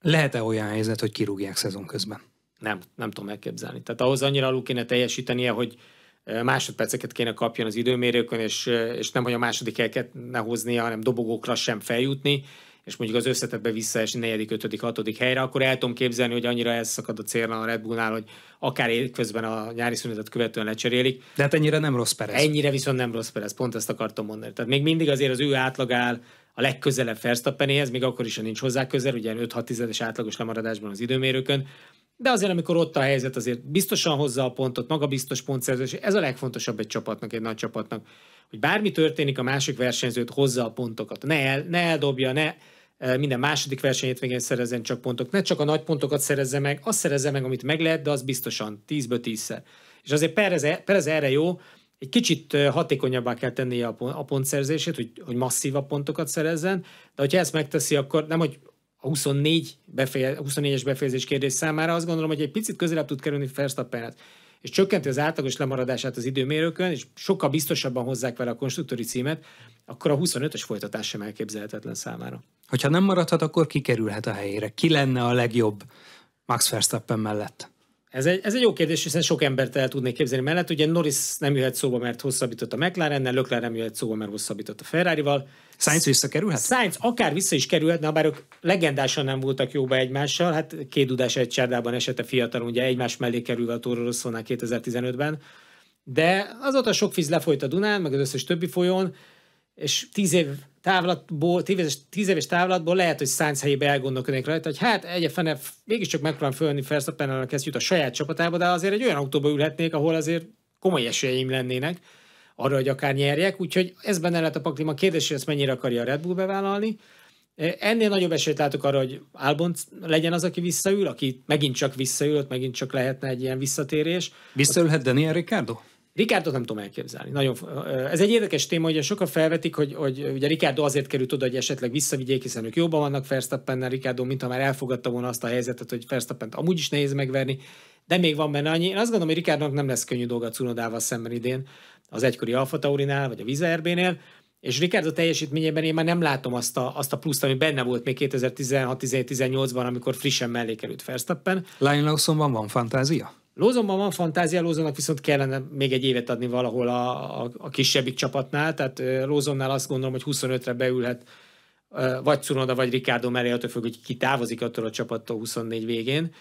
Lehet-e olyan helyzet, hogy kirúgják szezon közben? Nem, nem tudom elképzelni. Tehát ahhoz annyira alul kéne teljesítenie, hogy eh, másodperceket kéne kapjon az időmérőkön, és, eh, és nem, hogy a második helyeket ne hoznia, hanem dobogókra sem feljutni és mondjuk az összetetbe visszaesni negyedik, ötödik, hatodik helyre, akkor el tudom képzelni, hogy annyira elszakad a célna a Red Bullnál, hogy akár közben a nyári szünetet követően lecserélik. De hát ennyire nem rossz Perez. Ennyire viszont nem rossz Perez, pont ezt akartam mondani. Tehát még mindig azért az ő átlag áll a legközelebb Ferstappenéhez, még akkor is, ha nincs hozzá közel, ugye 5-6 es átlagos lemaradásban az időmérőkön, de azért, amikor ott a helyzet, azért biztosan hozza a pontot, maga biztos pontszerzés, ez a legfontosabb egy csapatnak, egy nagy csapatnak, hogy bármi történik, a másik versenyzőt hozza a pontokat. Ne, el, ne eldobja, ne, minden második végén szerezzen csak pontok. Ne csak a nagy pontokat szerezze meg, azt szerezze meg, amit meg lehet, de az biztosan 10-ből 10 És azért Perez, Perez erre jó, egy kicsit hatékonyabbá kell tennie a pontszerzését, hogy, hogy masszívabb pontokat szerezzen, de hogyha ezt megteszi, akkor nem, hogy a 24 befeje, 24-es befejezés kérdés számára azt gondolom, hogy egy picit közelebb tud kerülni Verstappenhez és csökkenti az átlagos lemaradását az időmérőkön, és sokkal biztosabban hozzák vele a konstruktori címet, akkor a 25-ös folytatás sem elképzelhetetlen számára. Hogyha nem maradhat, akkor kikerülhet a helyére. Ki lenne a legjobb Max Verstappen mellett? Ez egy, ez egy jó kérdés, hiszen sok embert el tudnék képzelni mellett. Ugye Norris nem jöhet szóba, mert hosszabbított a McLaren-nel, Lökler nem jöhet szóba, mert hosszabbított a Ferrari-val. Science visszakerülhet? Science akár vissza is kerülhetne, bár ők legendásan nem voltak jóba egymással, hát két dudás egy csárdában esett a fiatal, ugye egymás mellé kerülve a Toro 2015-ben, de azóta sok víz lefolyt a Dunán, meg az összes többi folyón, és tíz év távlatból, tíz éves, tíz éves távlatból lehet, hogy Sainz helyébe elgondolkodnék rajta, hogy hát egy fene mégiscsak megpróbálom fölni Fersztappennel, ezt jut a saját csapatába, de azért egy olyan autóba ülhetnék, ahol azért komoly esélyeim lennének arra, hogy akár nyerjek, úgyhogy ez benne lehet a pakliban. Kérdés, hogy ezt mennyire akarja a Red Bull bevállalni. Ennél nagyobb esélyt látok arra, hogy Albon legyen az, aki visszaül, aki megint csak visszaül, ott megint csak lehetne egy ilyen visszatérés. Visszaülhet Daniel Ricardo? Ricardo nem tudom elképzelni. Nagyon, ez egy érdekes téma, hogy sokan felvetik, hogy, hogy ugye Ricardo azért került oda, hogy esetleg visszavigyék, hiszen ők jobban vannak Ferstappennel, Ricardo mintha már elfogadta volna azt a helyzetet, hogy Ferstappent amúgy is nehéz megverni, de még van benne annyi. Én azt gondolom, hogy Ricardo nem lesz könnyű dolga Cunodával szemben idén az egykori Alfa Taurinál, vagy a Vizerb-nél, és Ricardo teljesítményében én már nem látom azt a, azt a pluszt, ami benne volt még 2016-18-ban, amikor frissen mellé került Fersztappen. Lion Lawsonban van fantázia? Lózonban van fantázia, Lózonnak viszont kellene még egy évet adni valahol a, a, a kisebbik csapatnál, tehát Lózonnál azt gondolom, hogy 25-re beülhet vagy Cunoda, vagy Ricardo mellé, attól függ, hogy ki távozik attól a csapattól 24 végén.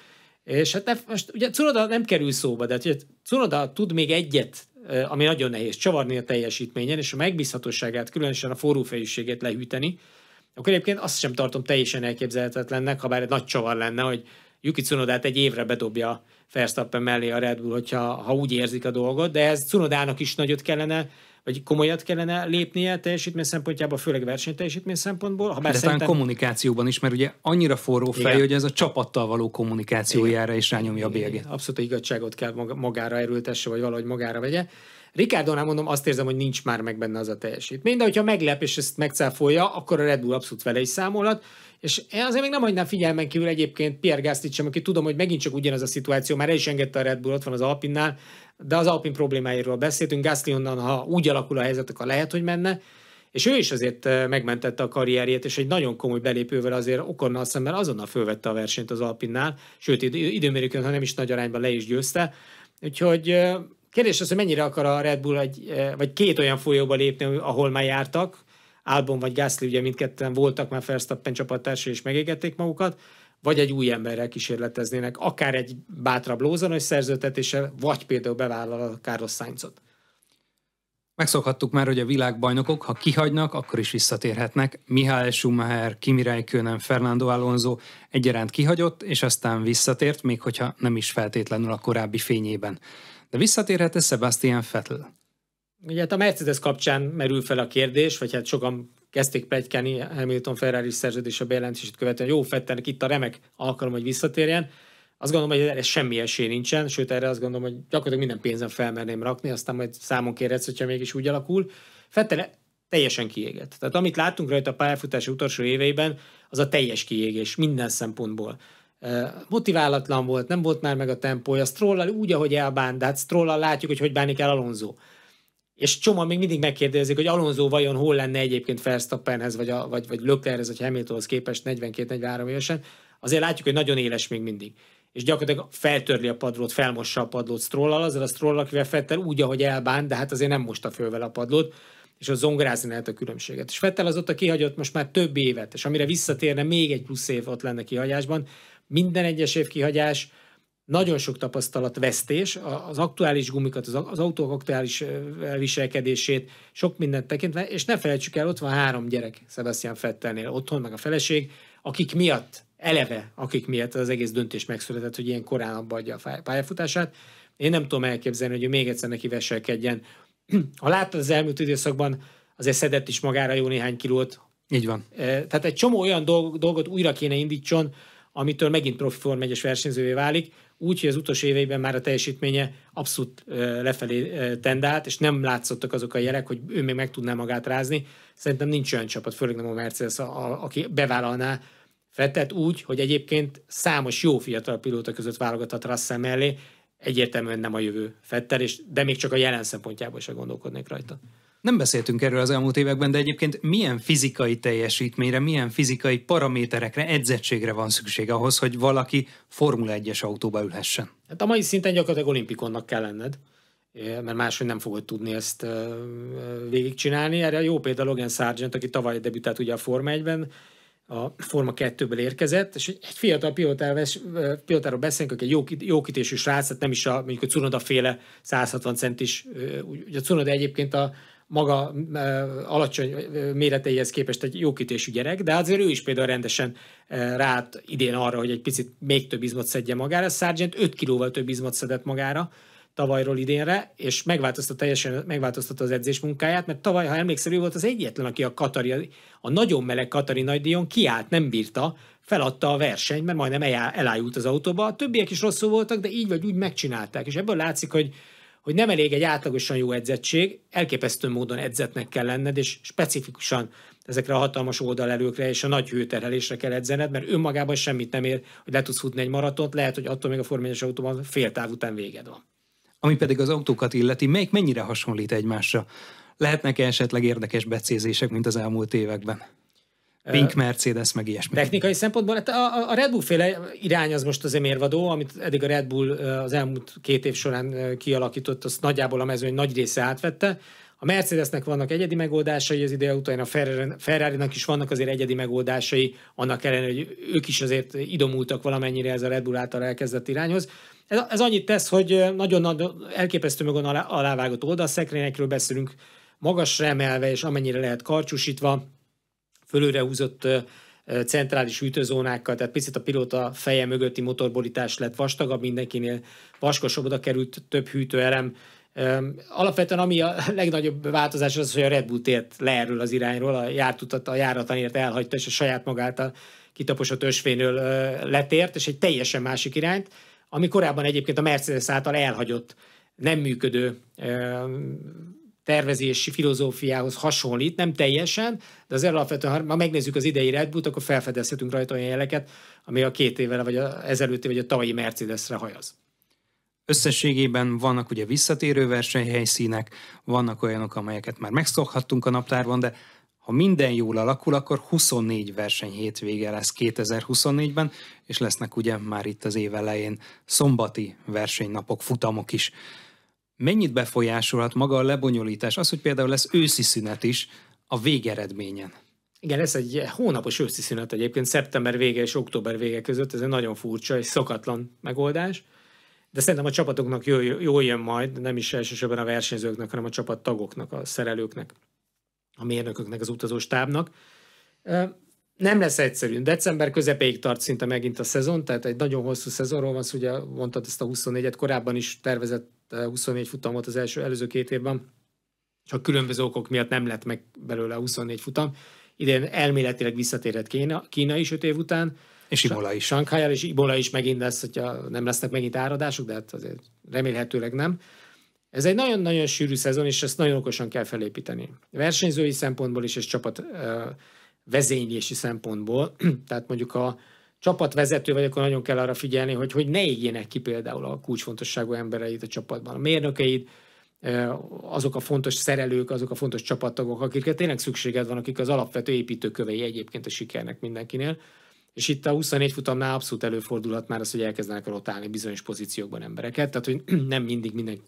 És hát ne, most ugye Cunoda nem kerül szóba, de Cunoda hát tud még egyet ami nagyon nehéz csavarni a teljesítményen, és a megbízhatóságát, különösen a fejűségét lehűteni, akkor egyébként azt sem tartom teljesen elképzelhetetlennek, ha bár egy nagy csavar lenne, hogy Yuki Cunodát egy évre bedobja Verstappen mellé a Red Bull, hogyha, ha úgy érzik a dolgot, de ez Cunodának is nagyot kellene vagy komolyat kellene lépnie teljesítmény szempontjából, főleg teljesítmény szempontból. Ha bár De szerintem... talán kommunikációban is, mert ugye annyira forró fej, hogy ez a csapattal való kommunikációjára Igen. is rányomja a bélyegét. Abszolút igazságot kell magára erőltesse, vagy valahogy magára vegye. nem mondom, azt érzem, hogy nincs már meg benne az a teljesítmény, de hogyha meglep és ezt megcáfolja, akkor a Red Bull abszolút vele is számolhat, és én azért még nem hagynám figyelmen kívül egyébként Pierre Gaslit sem, aki tudom, hogy megint csak ugyanaz a szituáció, már el is engedte a Red Bull, ott van az Alpinnál, de az Alpin problémáiról beszéltünk, Gasly onnan, ha úgy alakul a helyzet, akkor lehet, hogy menne, és ő is azért eh, megmentette a karrierjét, és egy nagyon komoly belépővel azért Okonnal szemben azonnal fölvette a versenyt az Alpinnál, sőt időmérőkön, ha nem is nagy arányban le is győzte. Úgyhogy eh, kérdés az, hogy mennyire akar a Red Bull egy, eh, vagy két olyan folyóba lépni, ahol már jártak, Albon vagy Gasly, ugye mindketten voltak már Verstappen csapattársai, és megégették magukat, vagy egy új emberrel kísérleteznének, akár egy bátrabb lózanos szerződtetéssel, vagy például bevállal a Carlos Sainzot. Megszokhattuk már, hogy a világbajnokok, ha kihagynak, akkor is visszatérhetnek. Mihály Schumacher, Kimi Räikkönen, Fernando Alonso egyaránt kihagyott, és aztán visszatért, még hogyha nem is feltétlenül a korábbi fényében. De visszatérhet-e Sebastian Vettel? Ugye hát a Mercedes kapcsán merül fel a kérdés, vagy hát sokan kezdték pegykeni Hamilton Ferrari a bejelentését követően, jó, fettenek itt a remek alkalom, hogy visszatérjen. Azt gondolom, hogy erre semmi esély nincsen, sőt erre azt gondolom, hogy gyakorlatilag minden pénzem felmerném rakni, aztán majd számon kérhetsz, hogyha mégis úgy alakul. Fettel teljesen kiégett. Tehát amit láttunk rajta a pályafutás utolsó éveiben, az a teljes kiégés minden szempontból. Motiválatlan volt, nem volt már meg a tempója, Strollal úgy, ahogy elbánt, de hát Strollal látjuk, hogy hogy bánik el Alonso és csoma még mindig megkérdezik, hogy Alonso vajon hol lenne egyébként Verstappenhez, vagy, a, vagy, vagy Löklerhez, vagy Hamiltonhoz képest 42-43 évesen, azért látjuk, hogy nagyon éles még mindig. És gyakorlatilag feltörli a padlót, felmossa a padlót Strollal, azzal a Stroll, akivel Fettel úgy, ahogy elbánt, de hát azért nem mosta föl vele a padlót, és az zongrázni lehet a különbséget. És Fettel a kihagyott most már több évet, és amire visszatérne, még egy plusz év ott lenne kihagyásban. Minden egyes év kihagyás, nagyon sok tapasztalat vesztés, az aktuális gumikat, az autók aktuális viselkedését, sok mindent tekintve, és ne felejtsük el, ott van három gyerek Sebastian Fettelnél, otthon meg a feleség, akik miatt, eleve akik miatt az egész döntés megszületett, hogy ilyen korán abba adja a pályafutását. Én nem tudom elképzelni, hogy ő még egyszer neki veselkedjen. Ha láttad az elmúlt időszakban, azért szedett is magára jó néhány kilót. Így van. E, tehát egy csomó olyan dolgot újra kéne indítson, amitől megint profi Form versenyzővé válik úgy, hogy az utolsó éveiben már a teljesítménye abszolút lefelé tendált, és nem látszottak azok a jelek, hogy ő még meg tudná magát rázni. Szerintem nincs olyan csapat, főleg nem a Mercedes, a, a, aki bevállalná Fettet úgy, hogy egyébként számos jó fiatal pilóta között válogathat Russell mellé, egyértelműen nem a jövő Fettel, és, de még csak a jelen szempontjából se gondolkodnék rajta. Mm. Nem beszéltünk erről az elmúlt években, de egyébként milyen fizikai teljesítményre, milyen fizikai paraméterekre, edzettségre van szükség ahhoz, hogy valaki Formula 1-es autóba ülhessen? Hát a mai szinten gyakorlatilag olimpikonnak kell lenned eh, mert máshogy nem fogod tudni ezt eh, végigcsinálni. Erre jó példa Logan Sargent, aki tavaly debütált ugye a Forma 1-ben, a Forma 2-ből érkezett, és egy fiatal pilotáról eh, beszélünk, aki egy jó, kitésű srác, tehát nem is a mondjuk a Cunoda féle 160 centis, ugye a Cunoda egyébként a maga alacsony méreteihez képest egy jókütésű gyerek, de azért ő is például rendesen rát idén arra, hogy egy picit még több izmot szedje magára. Sargent 5 kilóval több izmot szedett magára tavalyról idénre, és megváltoztatta, teljesen megváltoztatta az edzés munkáját, mert tavaly, ha emlékszel, ő volt az egyetlen, aki a Katari, a nagyon meleg Katari nagydíjon kiállt, nem bírta, feladta a versenyt, mert majdnem elájult az autóba. A többiek is rosszul voltak, de így vagy úgy megcsinálták, és ebből látszik, hogy hogy nem elég egy átlagosan jó edzettség, elképesztő módon edzetnek kell lenned, és specifikusan ezekre a hatalmas oldalelőkre és a nagy hőterhelésre kell edzened, mert önmagában semmit nem ér, hogy le tudsz futni egy maratont, lehet, hogy attól még a formányos autóban fél táv után véged van. Ami pedig az autókat illeti, melyik mennyire hasonlít egymásra? Lehetnek -e esetleg érdekes becézések, mint az elmúlt években? Pink Mercedes, meg ilyesmi. Technikai szempontból, hát a, a Red Bull féle irány az most azért mérvadó, amit eddig a Red Bull az elmúlt két év során kialakított, azt nagyjából a mezőny nagy része átvette. A Mercedesnek vannak egyedi megoldásai az ideje után, a Ferrari-nak is vannak azért egyedi megoldásai, annak ellenére, hogy ők is azért idomultak valamennyire ez a Red Bull által elkezdett irányhoz. Ez, ez annyit tesz, hogy nagyon nagy, elképesztő mögön alá, alávágott oldalszekrényekről beszélünk, magasra emelve és amennyire lehet karcsúsítva, húzott centrális ütőzónákkal, tehát picit a pilóta feje mögötti motorborítás lett vastagabb mindenkinél, vaskosabb oda került több hűtőelem. Alapvetően ami a legnagyobb változás az, hogy a Red Bull tért le erről az irányról, a jártutat a járatanért elhagyta, és a saját magát a kitaposott ösvényről letért, és egy teljesen másik irányt, ami korábban egyébként a Mercedes által elhagyott nem működő tervezési filozófiához hasonlít, nem teljesen, de az alapvetően, ha megnézzük az idei Red Bull-t, akkor felfedezhetünk rajta olyan jeleket, ami a két évvel, vagy a ezelőtti, vagy a tavalyi Mercedesre hajaz. Összességében vannak ugye visszatérő versenyhelyszínek, vannak olyanok, amelyeket már megszokhattunk a naptárban, de ha minden jól alakul, akkor 24 verseny hétvége lesz 2024-ben, és lesznek ugye már itt az év elején szombati versenynapok, futamok is mennyit befolyásolhat maga a lebonyolítás, az, hogy például lesz őszi szünet is a végeredményen? Igen, lesz egy hónapos őszi szünet egyébként, szeptember vége és október vége között, ez egy nagyon furcsa és szokatlan megoldás, de szerintem a csapatoknak jól, jól jön majd, nem is elsősorban a versenyzőknek, hanem a csapattagoknak, a szerelőknek, a mérnököknek, az utazóstábnak nem lesz egyszerű. December közepéig tart szinte megint a szezon, tehát egy nagyon hosszú szezonról van szó, ugye mondtad ezt a 24-et, korábban is tervezett 24 eh, futam volt az első, előző két évben, csak különböző okok miatt nem lett meg belőle 24 futam. Idén elméletileg visszatérhet Kína, Kína is 5 év után, és Ibola is. Sankhájjal és Ibola is megint lesz, hogyha nem lesznek megint áradások, de hát azért remélhetőleg nem. Ez egy nagyon-nagyon sűrű szezon, és ezt nagyon okosan kell felépíteni. Versenyzői szempontból is, és csapat eh, vezénylési szempontból. Tehát mondjuk a csapatvezető vagy, akkor nagyon kell arra figyelni, hogy, hogy ne égjenek ki például a kulcsfontosságú embereit a csapatban. A mérnökeid, azok a fontos szerelők, azok a fontos csapattagok, akikre tényleg szükséged van, akik az alapvető építőkövei egyébként a sikernek mindenkinél. És itt a 24 futamnál abszolút előfordulhat már az, hogy elkezdenek rotálni bizonyos pozíciókban embereket, tehát hogy nem mindig minden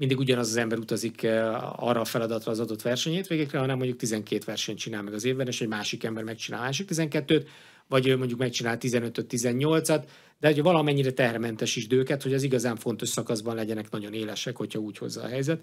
mindig ugyanaz az ember utazik eh, arra a feladatra az adott versenyét végekre, hanem mondjuk 12 versenyt csinál meg az évben, és egy másik ember megcsinál másik 12-t, vagy ő mondjuk megcsinál 15-öt, 18-at, de hogy valamennyire termentes is dőket, hogy az igazán fontos szakaszban legyenek nagyon élesek, hogyha úgy hozzá a helyzet.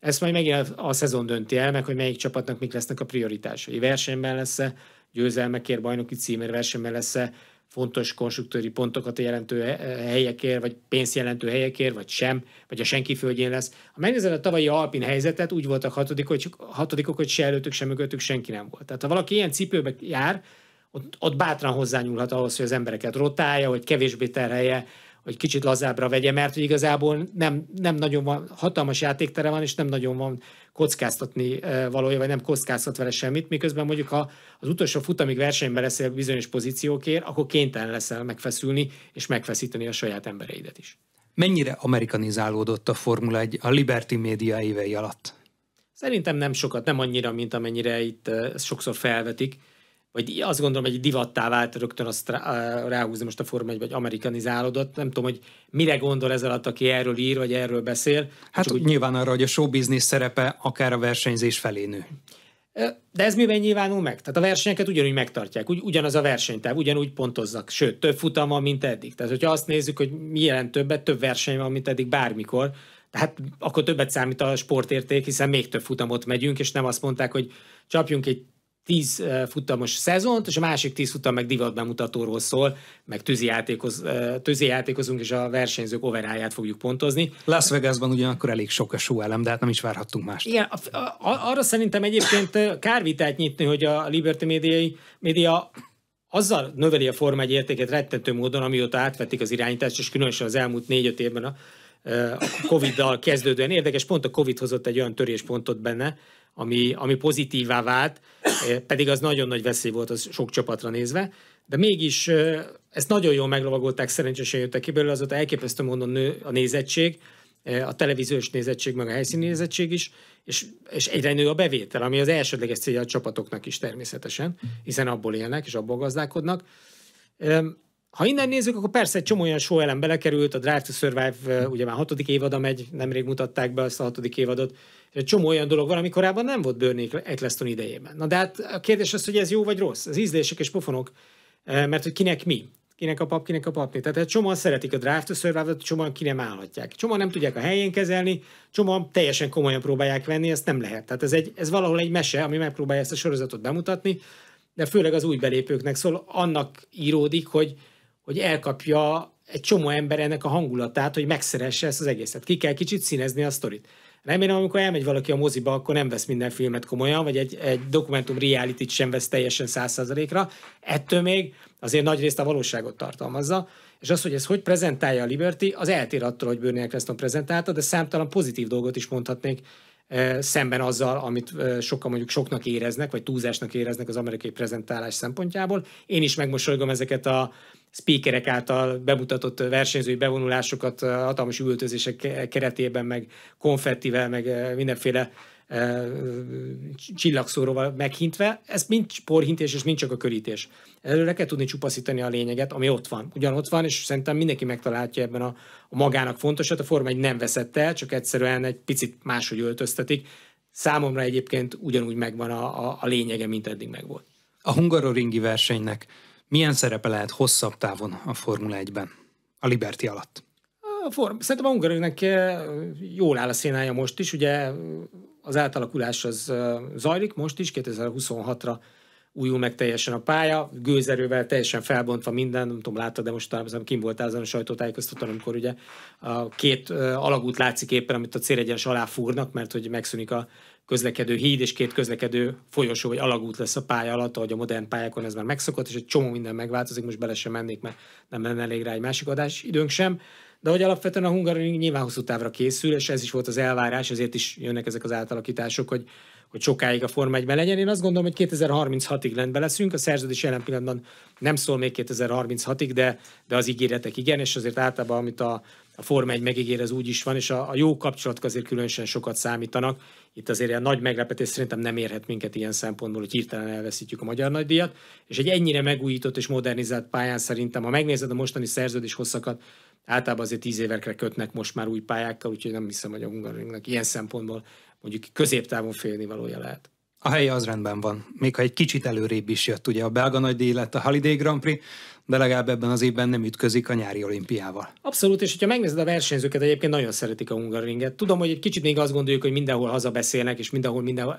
Ezt majd megint a szezon dönti el, meg hogy melyik csapatnak mik lesznek a prioritásai. Versenyben lesz-e, győzelmekért, bajnoki címér versenyben lesz-e, fontos konstruktőri pontokat jelentő helyekért, vagy jelentő helyekért, vagy sem, vagy a senki földjén lesz. Ha megnézed a tavalyi Alpin helyzetet, úgy voltak hatodik, hogy, hatodikok, hogy se előttük, se mögöttük senki nem volt. Tehát ha valaki ilyen cipőbe jár, ott, ott bátran hozzányúlhat ahhoz, hogy az embereket rotálja, hogy kevésbé terhelje hogy kicsit lazábbra vegye, mert igazából nem, nem nagyon van, hatalmas játéktere van, és nem nagyon van kockáztatni valója, vagy nem kockáztat vele semmit, miközben mondjuk ha az utolsó futamig versenyben leszel bizonyos pozíciókért, akkor kénytelen leszel megfeszülni, és megfeszíteni a saját embereidet is. Mennyire amerikanizálódott a Formula 1 a Liberty Media évei alatt? Szerintem nem sokat, nem annyira, mint amennyire itt sokszor felvetik vagy azt gondolom, hogy egy divattá vált rögtön azt ráhúzni most a Forma 1, vagy amerikanizálódott. Nem tudom, hogy mire gondol ez alatt, aki erről ír, vagy erről beszél. Hát úgy... nyilván arra, hogy a showbiznisz szerepe akár a versenyzés felé nő. De ez miben nyilvánul meg? Tehát a versenyeket ugyanúgy megtartják, ugy, ugyanaz a versenytáv, ugyanúgy pontozzak, sőt, több futam van, mint eddig. Tehát, hogyha azt nézzük, hogy mi jelent többet, több verseny van, mint eddig bármikor, tehát akkor többet számít a sportérték, hiszen még több futamot megyünk, és nem azt mondták, hogy csapjunk egy 10 futamos szezont, és a másik 10 futam meg divatbemutatóról szól, meg tűzi játékozunk, és a versenyzők overáját fogjuk pontozni. Las Vegasban ugyanakkor elég sok a elem. de hát nem is várhattunk más. Igen, a, a, arra szerintem egyébként kárvitát nyitni, hogy a Liberty Media, média azzal növeli a Forma egy értéket rettentő módon, amióta átvették az irányítást, és különösen az elmúlt négy-öt évben a, a Covid-dal kezdődően. Érdekes, pont a Covid hozott egy olyan töréspontot benne, ami, ami pozitívá vált, eh, pedig az nagyon nagy veszély volt az sok csapatra nézve, de mégis eh, ezt nagyon jól meglovagolták, szerencsésen jöttek ki belőle, azóta elképesztő módon nő a nézettség, eh, a televíziós nézettség, meg a helyszíni nézettség is, és, és egyre nő a bevétel, ami az elsődleges célja a csapatoknak is természetesen, hiszen abból élnek és abból gazdálkodnak. Ha innen nézzük, akkor persze egy csomó olyan show elem belekerült, a Drive to Survive hm. ugye már hatodik évada megy, nemrég mutatták be azt a hatodik évadot, és egy csomó olyan dolog van, ami korábban nem volt Bernie Eccleston idejében. Na de hát a kérdés az, hogy ez jó vagy rossz, az ízlések és pofonok, mert hogy kinek mi, kinek a pap, kinek a papni. Tehát egy hát csomóan szeretik a Drive to Survive-ot, csomóan ki nem állhatják. Csomóan nem tudják a helyén kezelni, csomóan teljesen komolyan próbálják venni, ezt nem lehet. Tehát ez, egy, ez valahol egy mese, ami megpróbálja ezt a sorozatot bemutatni, de főleg az új belépőknek szól, annak íródik, hogy, hogy elkapja egy csomó ember ennek a hangulatát, hogy megszeresse ezt az egészet. Ki kell kicsit színezni a sztorit. Remélem, amikor elmegy valaki a moziba, akkor nem vesz minden filmet komolyan, vagy egy, egy dokumentum reality sem vesz teljesen százszerzalékra. Ettől még azért nagy részt a valóságot tartalmazza. És az, hogy ez hogy prezentálja a Liberty, az eltér attól, hogy Bernie Eccleston prezentálta, de számtalan pozitív dolgot is mondhatnék eh, szemben azzal, amit eh, sokan mondjuk soknak éreznek, vagy túlzásnak éreznek az amerikai prezentálás szempontjából. Én is megmosolygom ezeket a speakerek által bemutatott versenyzői bevonulásokat hatalmas ültözések keretében, meg konfettivel, meg mindenféle csillagszóróval meghintve, ez mind porhintés és mind csak a körítés. Előre kell tudni csupaszítani a lényeget, ami ott van. Ugyan ott van, és szerintem mindenki megtalálja ebben a, a magának fontosat. A Forma egy nem veszett el, csak egyszerűen egy picit máshogy öltöztetik. Számomra egyébként ugyanúgy megvan a, a, a lényege, mint eddig megvolt. A hungaroringi versenynek milyen szerepe lehet hosszabb távon a Formula 1-ben? A Liberty alatt. A form, szerintem a Hungarőnek eh, jól áll a szénája most is, ugye az átalakulás az eh, zajlik most is, 2026-ra újul meg teljesen a pálya, gőzerővel teljesen felbontva minden, nem tudom, láttad, de most talán kim volt ezen a sajtótájékoztatóan, amikor ugye a két eh, alagút látszik éppen, amit a célegyenes alá fúrnak, mert hogy megszűnik a közlekedő híd és két közlekedő folyosó vagy alagút lesz a pálya alatt, ahogy a modern pályákon ez már megszokott, és egy csomó minden megváltozik, most bele sem mennék, mert nem lenne elég rá egy másik adás időnk sem. De hogy alapvetően a Hungaroring nyilván hosszú távra készül, és ez is volt az elvárás, ezért is jönnek ezek az átalakítások, hogy, hogy sokáig a Forma 1 legyen. Én azt gondolom, hogy 2036-ig lentbe leszünk, a szerződés jelen pillanatban nem szól még 2036-ig, de, de az ígéretek igen, és azért általában, amit a, a Forma 1 megígér, ez úgy is van, és a, a jó kapcsolatok azért különösen sokat számítanak. Itt azért ilyen nagy meglepetés szerintem nem érhet minket ilyen szempontból, hogy hirtelen elveszítjük a magyar nagydíjat, és egy ennyire megújított és modernizált pályán szerintem, ha megnézed a mostani szerződés hosszakat, általában azért tíz évekre kötnek most már új pályákkal, úgyhogy nem hiszem, hogy a Hungaroringnak ilyen szempontból mondjuk középtávon félni valója lehet. A helye az rendben van, még ha egy kicsit előrébb is jött, ugye a belga nagydíj lett a Holiday Grand Prix, de legalább ebben az évben nem ütközik a nyári olimpiával. Abszolút, és hogyha megnézed a versenyzőket, egyébként nagyon szeretik a hungaringet. Tudom, hogy egy kicsit még azt gondoljuk, hogy mindenhol beszélnek, és mindenhol minden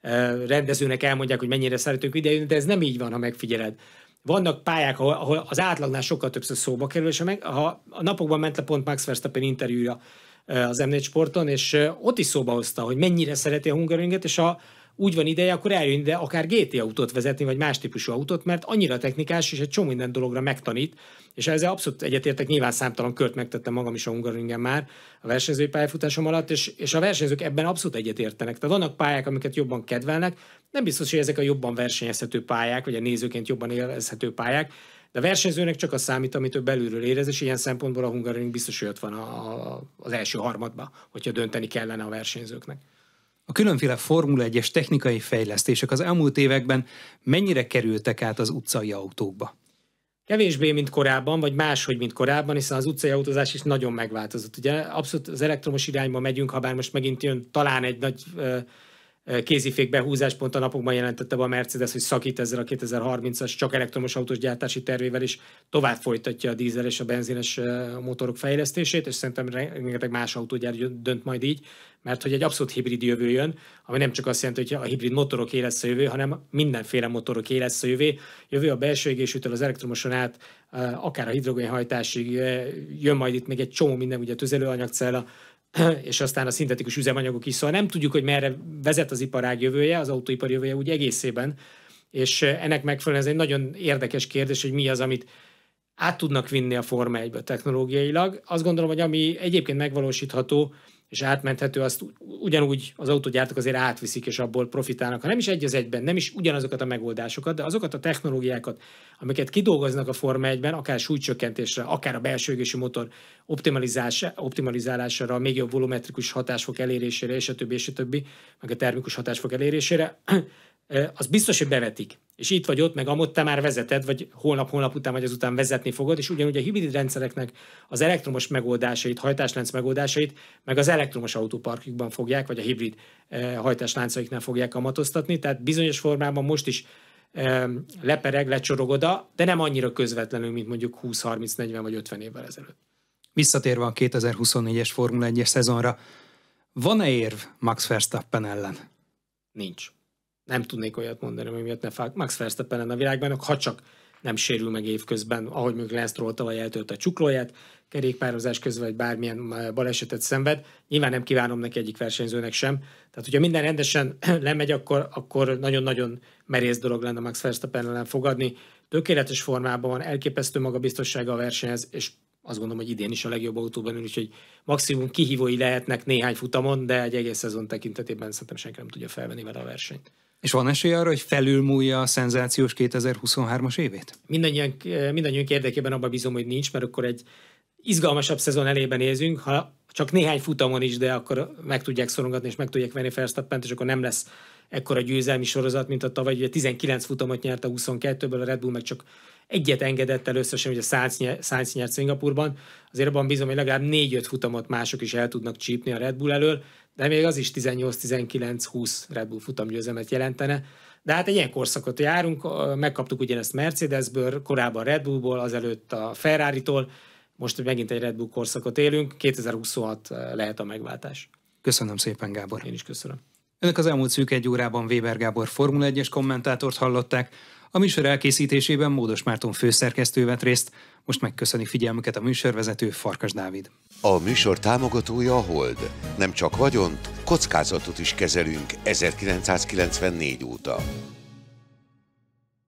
eh, rendezőnek elmondják, hogy mennyire szeretők idejönni, de ez nem így van, ha megfigyeled. Vannak pályák, ahol, ahol az átlagnál sokkal többször szóba kerül, és ha, meg, ha a napokban ment le pont Max Verstappen interjúja eh, az M4 sporton, és eh, ott is szóba hozta, hogy mennyire szereti a hungaringet, és a úgy van ideje, akkor eljön ide akár GT autót vezetni, vagy más típusú autót, mert annyira technikás, és egy csomó minden dologra megtanít, és ezzel abszolút egyetértek, nyilván számtalan kört megtettem magam is a Hungaroringen már a versenyzői pályafutásom alatt, és, és a versenyzők ebben abszolút egyetértenek. Tehát vannak pályák, amiket jobban kedvelnek, nem biztos, hogy ezek a jobban versenyezhető pályák, vagy a nézőként jobban élvezhető pályák, de a versenyzőnek csak az számít, amit ő belülről érez, és ilyen szempontból a Hungaroring biztos, hogy ott van a, a, az első harmadba, hogyha dönteni kellene a versenyzőknek. A különféle Formula 1-es technikai fejlesztések az elmúlt években mennyire kerültek át az utcai autókba? Kevésbé, mint korábban, vagy máshogy, mint korábban, hiszen az utcai autózás is nagyon megváltozott. Ugye abszolút az elektromos irányba megyünk, ha bár most megint jön talán egy nagy Eh, kézifék behúzás pont a napokban jelentette be a Mercedes, hogy szakít ezzel a 2030-as csak elektromos autós gyártási tervével is tovább folytatja a dízel és a benzines eh, motorok fejlesztését, és szerintem rengeteg más autógyár dönt majd így, mert hogy egy abszolút hibrid jövő jön, ami nem csak azt jelenti, hogy a hibrid motorok lesz a jövő, hanem mindenféle motorok lesz a jövő. Jövő a belső égésűtől az elektromoson át, eh, akár a hidrogénhajtásig jön majd itt még egy csomó minden, ugye a tüzelőanyagcella, és aztán a szintetikus üzemanyagok is, szóval nem tudjuk, hogy merre vezet az iparág jövője, az autóipar jövője úgy egészében, és ennek megfelelően ez egy nagyon érdekes kérdés, hogy mi az, amit át tudnak vinni a Forma 1 technológiailag. Azt gondolom, hogy ami egyébként megvalósítható, és átmenthető, azt ugyanúgy az autógyártók azért átviszik, és abból profitálnak, ha nem is egy az egyben, nem is ugyanazokat a megoldásokat, de azokat a technológiákat, amiket kidolgoznak a Forma 1-ben, akár súlycsökkentésre, akár a belső égési motor optimalizálására, a még jobb volumetrikus hatásfok elérésére, és a többi, és a többi, meg a termikus hatásfok elérésére, az biztos, hogy bevetik. És itt vagy ott, meg amott te már vezeted, vagy holnap, holnap után, vagy azután vezetni fogod, és ugyanúgy a hibrid rendszereknek az elektromos megoldásait, hajtáslánc megoldásait, meg az elektromos autóparkjukban fogják, vagy a hibrid hajtásláncaiknál fogják kamatoztatni, tehát bizonyos formában most is lepereg, lecsorog oda, de nem annyira közvetlenül, mint mondjuk 20, 30, 40 vagy 50 évvel ezelőtt. Visszatérve a 2024-es Formula 1-es szezonra, van-e érv Max Verstappen ellen? Nincs nem tudnék olyat mondani, ami miatt ne fák Max Verstappen lenne a világbajnok, ha csak nem sérül meg évközben, ahogy mondjuk Lance Stroll tavaly eltölt a csuklóját, kerékpározás közben, vagy bármilyen balesetet szenved. Nyilván nem kívánom neki egyik versenyzőnek sem. Tehát, hogyha minden rendesen lemegy, akkor, akkor nagyon-nagyon merész dolog lenne Max Verstappen ellen fogadni. Tökéletes formában van, elképesztő magabiztossága a versenyhez, és azt gondolom, hogy idén is a legjobb autóban ül, úgyhogy maximum kihívói lehetnek néhány futamon, de egy egész szezon tekintetében szerintem senki nem tudja felvenni vele a versenyt. És van esély arra, hogy felülmúlja a szenzációs 2023-as évét? Eh, mindannyiunk, érdekében abban bízom, hogy nincs, mert akkor egy izgalmasabb szezon elében nézünk, ha csak néhány futamon is, de akkor meg tudják szorongatni, és meg tudják venni Verstappent, és akkor nem lesz ekkora győzelmi sorozat, mint a tavaly. Ugye 19 futamot nyert a 22-ből, a Red Bull meg csak egyet engedett el összesen, hogy a Sainz nyert Szingapurban. Azért abban bízom, hogy legalább 4-5 futamot mások is el tudnak csípni a Red Bull elől, de még az is 18-19-20 Red Bull futamgyőzemet jelentene. De hát egy ilyen korszakot járunk, megkaptuk ugyanezt Mercedesből, korábban Red Bullból, azelőtt a Ferrari-tól, most megint egy Red Bull korszakot élünk, 2026 lehet a megváltás. Köszönöm szépen, Gábor. Én is köszönöm. Önök az elmúlt szűk egy órában Weber Gábor Formula 1-es kommentátort hallották, a műsor elkészítésében Módos Márton főszerkesztő vett részt, most megköszöni figyelmüket a műsorvezető Farkas Dávid. A műsor támogatója a Hold. Nem csak vagyont, kockázatot is kezelünk 1994 óta.